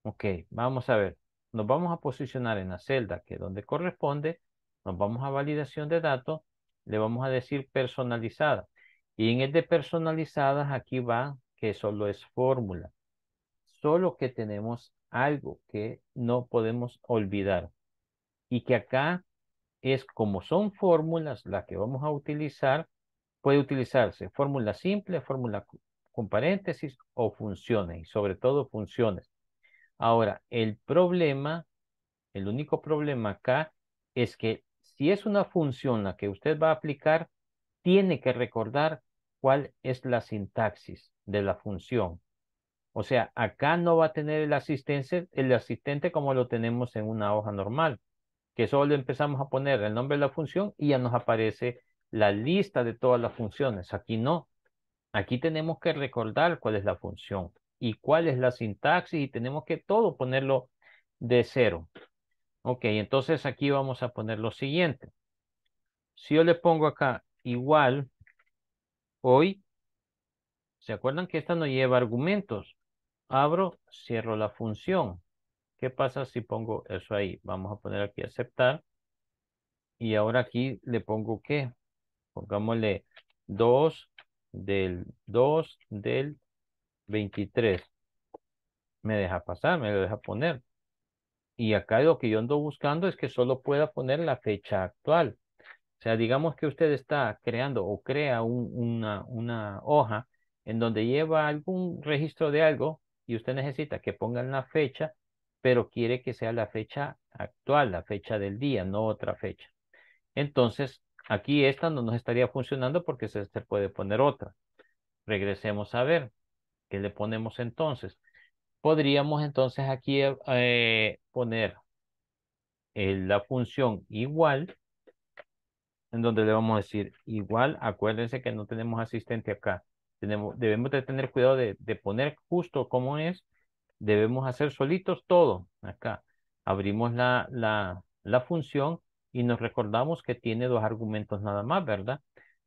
Ok, vamos a ver. Nos vamos a posicionar en la celda que donde corresponde, nos vamos a validación de datos, le vamos a decir personalizada. Y en el de personalizadas aquí va que solo es fórmula. Solo que tenemos algo que no podemos olvidar. Y que acá es como son fórmulas las que vamos a utilizar, puede utilizarse fórmula simple, fórmula con paréntesis o funciones, y sobre todo funciones. Ahora, el problema, el único problema acá es que si es una función la que usted va a aplicar, tiene que recordar cuál es la sintaxis de la función. O sea, acá no va a tener el asistente, el asistente como lo tenemos en una hoja normal que solo empezamos a poner el nombre de la función y ya nos aparece la lista de todas las funciones. Aquí no. Aquí tenemos que recordar cuál es la función y cuál es la sintaxis y tenemos que todo ponerlo de cero. Ok, entonces aquí vamos a poner lo siguiente. Si yo le pongo acá igual hoy, ¿se acuerdan que esta no lleva argumentos? Abro, cierro la función. ¿Qué pasa si pongo eso ahí? Vamos a poner aquí aceptar. Y ahora aquí le pongo qué. Pongámosle 2 del 2 del 23. Me deja pasar, me lo deja poner. Y acá lo que yo ando buscando es que solo pueda poner la fecha actual. O sea, digamos que usted está creando o crea una, una hoja en donde lleva algún registro de algo y usted necesita que pongan la fecha pero quiere que sea la fecha actual, la fecha del día, no otra fecha. Entonces, aquí esta no nos estaría funcionando porque se, puede poner otra. Regresemos a ver. ¿Qué le ponemos entonces? Podríamos entonces aquí eh, eh, poner eh, la función igual, en donde le vamos a decir igual, acuérdense que no tenemos asistente acá. Tenemos, debemos de tener cuidado de, de poner justo como es debemos hacer solitos todo. Acá abrimos la, función y nos recordamos que tiene dos argumentos nada más, ¿verdad?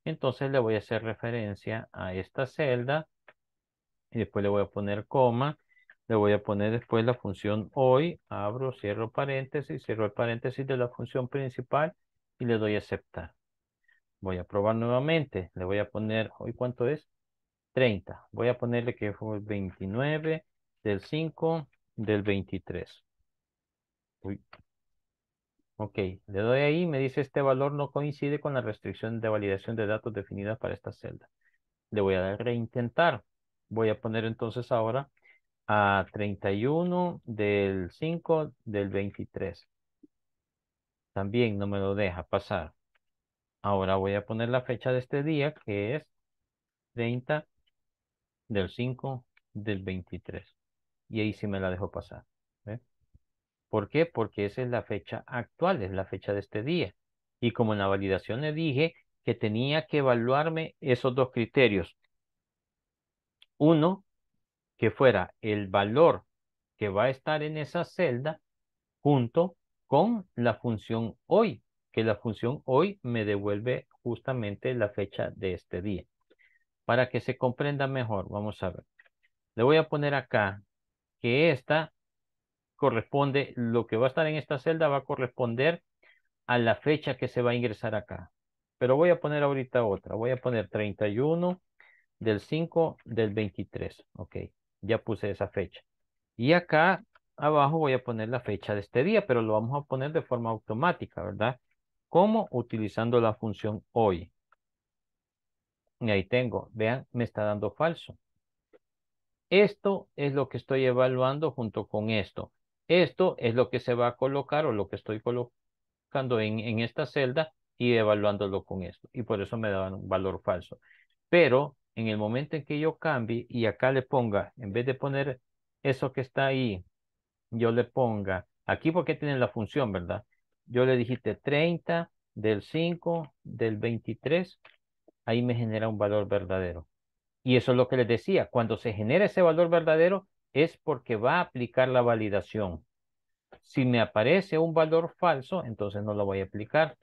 Entonces le voy a hacer referencia a esta celda y después le voy a poner coma. Le voy a poner después la función hoy, abro, cierro paréntesis, cierro el paréntesis de la función principal y le doy aceptar. Voy a probar nuevamente, le voy a poner, hoy cuánto es? 30. Voy a ponerle que fue 29, del 5, del 23. Ok, le doy ahí, me dice este valor no coincide con la restricción de validación de datos definida para esta celda. Le voy a dar reintentar. Voy a poner entonces ahora a 31 del 5 del 23. También no me lo deja pasar. Ahora voy a poner la fecha de este día que es 30 del 5 del 23 y ahí sí me la dejo pasar. ¿Por qué? Porque esa es la fecha actual, es la fecha de este día. Y como en la validación le dije que tenía que evaluarme esos dos criterios. Uno, que fuera el valor que va a estar en esa celda junto con la función hoy, que la función hoy me devuelve justamente la fecha de este día. Para que se comprenda mejor, vamos a ver. Le voy a poner acá que esta corresponde, lo que va a estar en esta celda va a corresponder a la fecha que se va a ingresar acá. Pero voy a poner ahorita otra, voy a poner 31 del 5 del 23, ok, ya puse esa fecha. Y acá abajo voy a poner la fecha de este día, pero lo vamos a poner de forma automática, ¿verdad? ¿Cómo? Utilizando la función hoy. Y ahí tengo, vean, me está dando falso. Esto es lo que estoy evaluando junto con esto. Esto es lo que se va a colocar o lo que estoy colocando en, en esta celda y evaluándolo con esto. Y por eso me daban un valor falso. Pero en el momento en que yo cambie y acá le ponga, en vez de poner eso que está ahí, yo le ponga, aquí porque tiene la función, ¿verdad? Yo le dijiste 30 del 5 del 23, ahí me genera un valor verdadero. Y eso es lo que les decía, cuando se genera ese valor verdadero es porque va a aplicar la validación. Si me aparece un valor falso, entonces no lo voy a aplicar.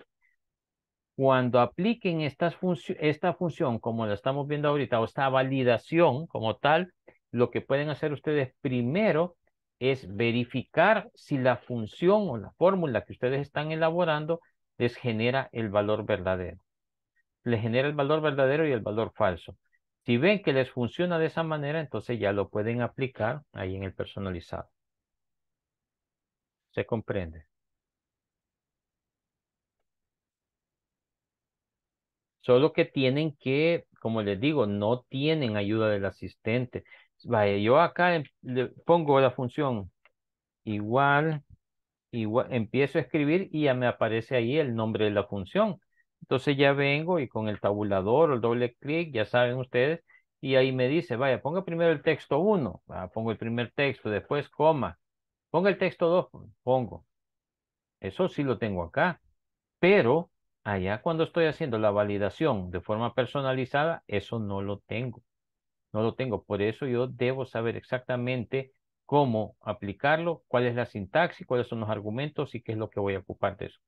Cuando apliquen esta función, como la estamos viendo ahorita, o esta validación como tal, lo que pueden hacer ustedes primero es verificar si la función o la fórmula que ustedes están elaborando les genera el valor verdadero. Les genera el valor verdadero y el valor falso. Si ven que les funciona de esa manera, entonces ya lo pueden aplicar ahí en el personalizado. ¿Se comprende? Solo que tienen que, como les digo, no tienen ayuda del asistente. Vaya, yo acá em, le pongo la función igual, igual, empiezo a escribir y ya me aparece ahí el nombre de la función. Entonces ya vengo y con el tabulador o el doble clic, ya saben ustedes, y ahí me dice, vaya, ponga primero el texto 1, ah, pongo el primer texto, después coma, ponga el texto 2, pongo. Eso sí lo tengo acá, pero allá cuando estoy haciendo la validación de forma personalizada, eso no lo tengo. No lo tengo, por eso yo debo saber exactamente cómo aplicarlo, cuál es la sintaxis, cuáles son los argumentos y qué es lo que voy a ocupar de eso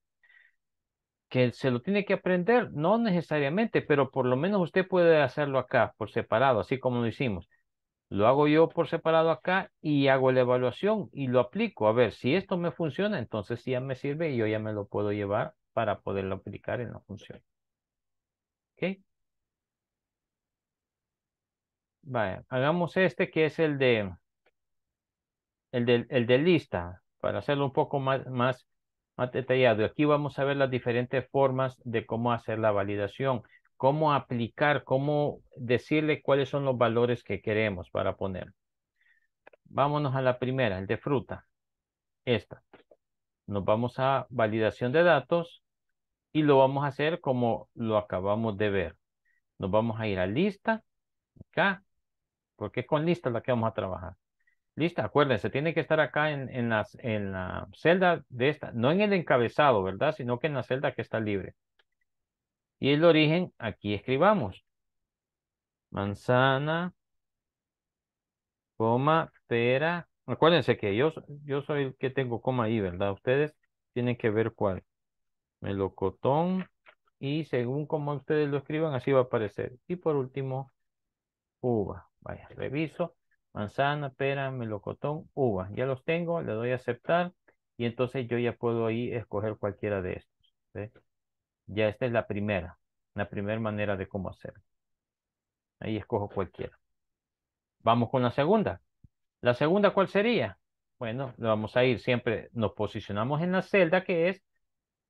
que se lo tiene que aprender, no necesariamente, pero por lo menos usted puede hacerlo acá, por separado, así como lo hicimos. Lo hago yo por separado acá y hago la evaluación y lo aplico. A ver, si esto me funciona, entonces ya me sirve y yo ya me lo puedo llevar para poderlo aplicar en la función. ¿Ok? Vaya, hagamos este que es el de, el de, lista, para hacerlo un poco más, más detallado. Aquí vamos a ver las diferentes formas de cómo hacer la validación, cómo aplicar, cómo decirle cuáles son los valores que queremos para poner. Vámonos a la primera, el de fruta. Esta. Nos vamos a validación de datos y lo vamos a hacer como lo acabamos de ver. Nos vamos a ir a lista, acá, porque es con lista la que vamos a trabajar. Listo, acuérdense, tiene que estar acá en, la celda de esta, no en el encabezado, ¿verdad? Sino que en la celda que está libre. Y el origen, aquí escribamos. Manzana, coma, pera. Acuérdense que yo, yo soy el que tengo coma ahí, ¿verdad? Ustedes tienen que ver cuál. Melocotón. Y según como ustedes lo escriban, así va a aparecer. Y por último, uva. Vaya, reviso manzana, pera, melocotón, uva. Ya los tengo, le doy a aceptar y entonces yo ya puedo ahí escoger cualquiera de estos. Ya esta es la primera, la primera manera de cómo hacerlo. Ahí escojo cualquiera. Vamos con la segunda. ¿La segunda cuál sería? Bueno, vamos a ir siempre, nos posicionamos en la celda que es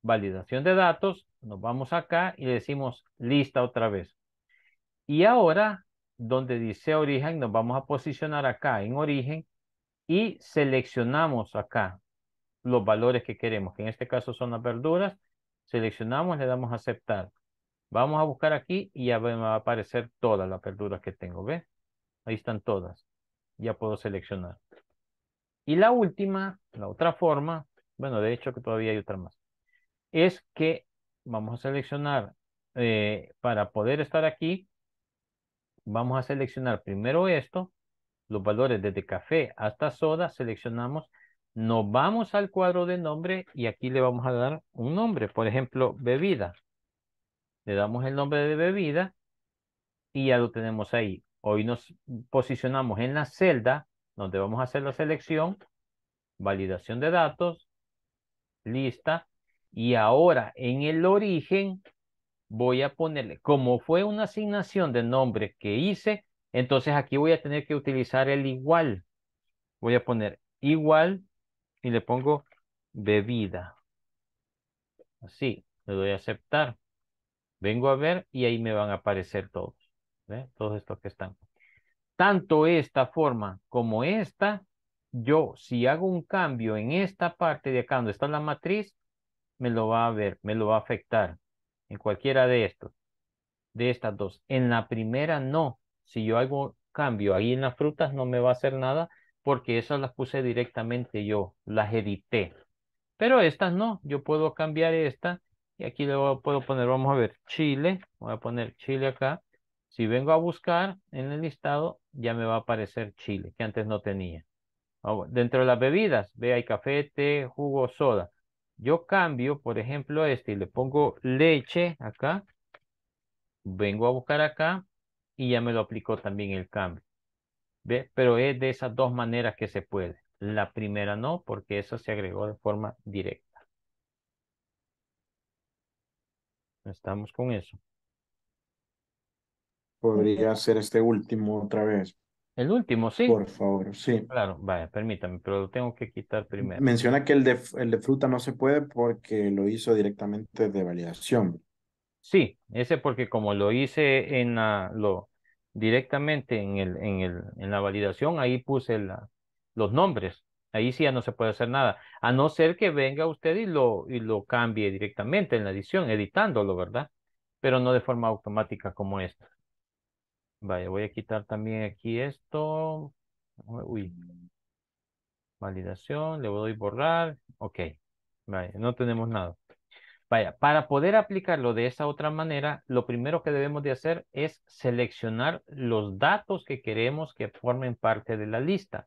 validación de datos, nos vamos acá y le decimos lista otra vez. Y ahora donde dice origen, nos vamos a posicionar acá en origen y seleccionamos acá los valores que queremos, que en este caso son las verduras. Seleccionamos, le damos a aceptar. Vamos a buscar aquí y ya me va a aparecer todas las verduras que tengo, ve Ahí están todas. Ya puedo seleccionar. Y la última, la otra forma, bueno, de hecho que todavía hay otra más, es que vamos a seleccionar eh, para poder estar aquí, vamos a seleccionar primero esto, los valores desde café hasta soda, seleccionamos, nos vamos al cuadro de nombre y aquí le vamos a dar un nombre, por ejemplo, bebida. Le damos el nombre de bebida y ya lo tenemos ahí. Hoy nos posicionamos en la celda donde vamos a hacer la selección, validación de datos, lista, y ahora en el origen voy a ponerle, como fue una asignación de nombre que hice, entonces aquí voy a tener que utilizar el igual. Voy a poner igual y le pongo bebida. Así, le doy a aceptar. Vengo a ver y ahí me van a aparecer todos. Todos estos que están. Tanto esta forma como esta, yo si hago un cambio en esta parte de acá donde está la matriz, me lo va a ver, me lo va a afectar en cualquiera de estos, de estas dos. En la primera no, si yo hago cambio ahí en las frutas no me va a hacer nada porque esas las puse directamente yo, las edité. Pero estas no, yo puedo cambiar esta y aquí le puedo poner, vamos a ver, chile, voy a poner chile acá. Si vengo a buscar en el listado, ya me va a aparecer chile, que antes no tenía. Ah, dentro de las bebidas, ve, hay café, té, jugo, soda. Yo cambio, por ejemplo, este y le pongo leche acá. Vengo a buscar acá y ya me lo aplicó también el cambio. Pero es de esas dos maneras que se puede. La primera no, porque eso se agregó de forma directa. Estamos con eso. Podría ser este último otra vez. El último, sí. Por favor, sí. Claro, vaya, permítame, pero lo tengo que quitar primero. Menciona que el de, el de fruta no se puede porque lo hizo directamente de validación. Sí, ese porque como lo hice en lo, directamente en, el, en, el, en la validación, ahí puse la, los nombres. Ahí sí ya no se puede hacer nada, a no ser que venga usted y lo, y lo cambie directamente en la edición, editándolo, ¿verdad? Pero no de forma automática como esta. Vaya, voy a quitar también aquí esto. Uy. Validación, le doy borrar. Ok. Vaya, no tenemos nada. Vaya, para poder aplicarlo de esa otra manera, lo primero que debemos de hacer es seleccionar los datos que queremos que formen parte de la lista.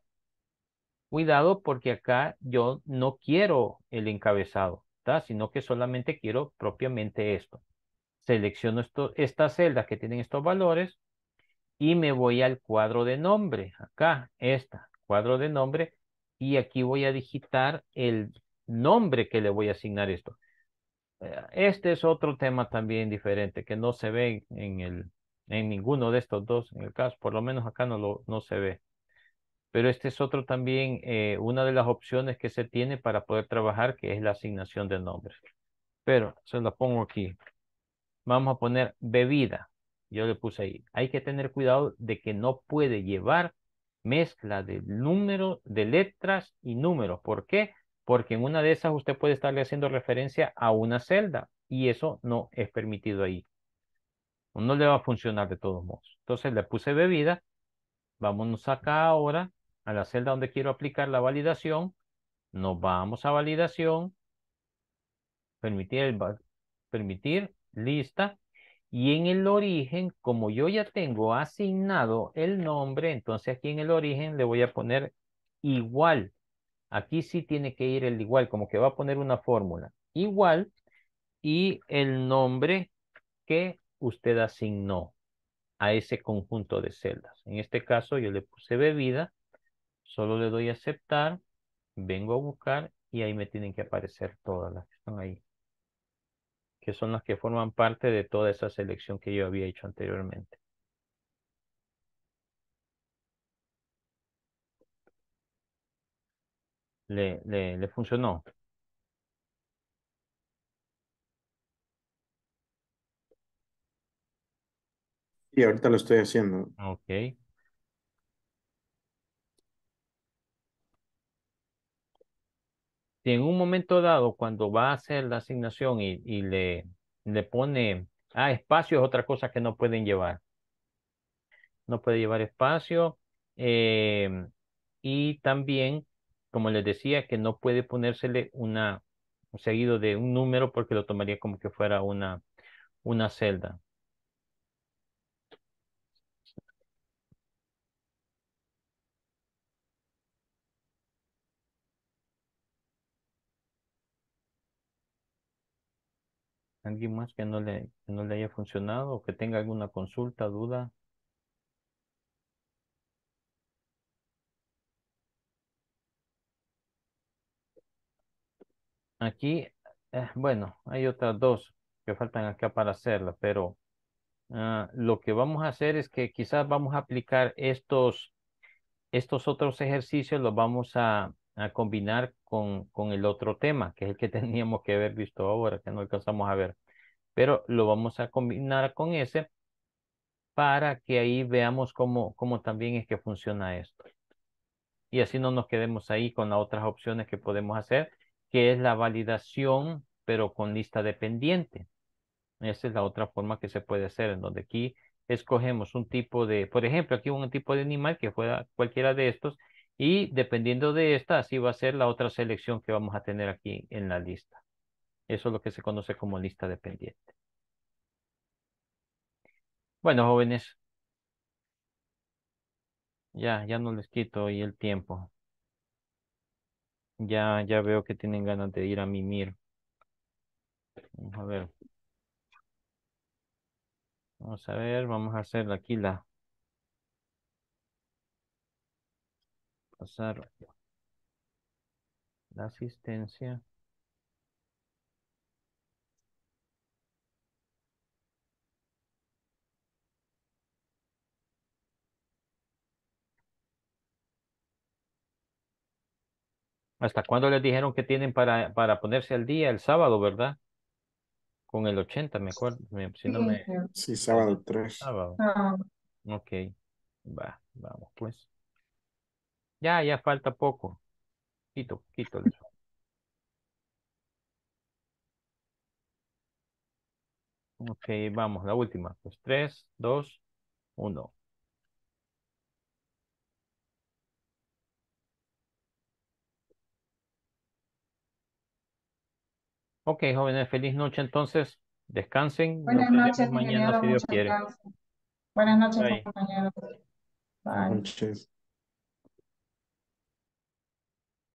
Cuidado porque acá yo no quiero el encabezado, ¿está? sino que solamente quiero propiamente esto. Selecciono esto, estas celdas que tienen estos valores y me voy al cuadro de nombre, acá, esta, cuadro de nombre, y aquí voy a digitar el nombre que le voy a asignar esto. Eh, este es otro tema también diferente que no se ve en, el, en ninguno de estos dos, en el caso, por lo menos acá no, lo, no se ve. Pero este es otro también, eh, una de las opciones que se tiene para poder trabajar, que es la asignación de nombres. Pero se la pongo aquí. Vamos a poner bebida yo le puse ahí, hay que tener cuidado de que no puede llevar mezcla de número de letras y números. ¿Por qué? Porque en una de esas usted puede estarle haciendo referencia a una celda y eso no es permitido ahí. No le va a funcionar de todos modos. Entonces le puse bebida. Vámonos acá ahora a la celda donde quiero aplicar la validación. Nos vamos a validación. Permitir, el, permitir lista. Y en el origen, como yo ya tengo asignado el nombre, entonces aquí en el origen le voy a poner igual. Aquí sí tiene que ir el igual, como que va a poner una fórmula. Igual y el nombre que usted asignó a ese conjunto de celdas. En este caso yo le puse bebida, solo le doy a aceptar, vengo a buscar y ahí me tienen que aparecer todas las que están ahí que son las que forman parte de toda esa selección que yo había hecho anteriormente. Le, le, funcionó. Sí, ahorita lo estoy haciendo. Ok. en un momento dado, cuando va a hacer la asignación y, le, le pone a ah, espacio, es otra cosa que no pueden llevar. No puede llevar espacio. Em, y también, como les decía, que no puede ponérsele una seguido de un número porque lo tomaría como que fuera una, una celda. más que no le, no le haya funcionado o que tenga alguna consulta, duda? Aquí, eh, bueno, hay otras dos que faltan acá para hacerla, pero ah, lo que vamos a hacer es que quizás vamos a aplicar estos, estos otros ejercicios, los vamos a, a combinar con, con el otro tema, que es el que *laughs* teníamos que haber visto ahora, que no alcanzamos a ver. Pero lo vamos a combinar con ese para que ahí veamos cómo, cómo también es que funciona esto. Y así no nos quedemos ahí con las otras opciones que podemos hacer, que es la validación, pero con lista dependiente. Esa es la otra forma que se puede hacer, en donde aquí escogemos un tipo de, por ejemplo, aquí un tipo de animal que fuera cualquiera de estos, y dependiendo de esta, así va a ser la otra selección que vamos a tener aquí en la lista. Eso es lo que se conoce como lista dependiente. Bueno, jóvenes. Ya, ya no les quito hoy el tiempo. Ya, ya veo que tienen ganas de ir a mimir. Vamos a ver. Vamos a ver, vamos a hacer aquí la, pasar la asistencia. ¿Hasta cuándo les dijeron que tienen para, para ponerse al día? El sábado, ¿verdad? Con el 80, me acuerdo. Si no me... Sí, sábado 3. Sábado. Ah. Ok. Va, vamos pues. Ya, ya falta poco. Quito, quito. *laughs* Ok, vamos, la última. Pues tres, dos, uno. Ok, jóvenes, feliz noche entonces. Descansen. Buenas noches, mañana, si Dios quiere. Buenas noches, compañeros. Buenas noches.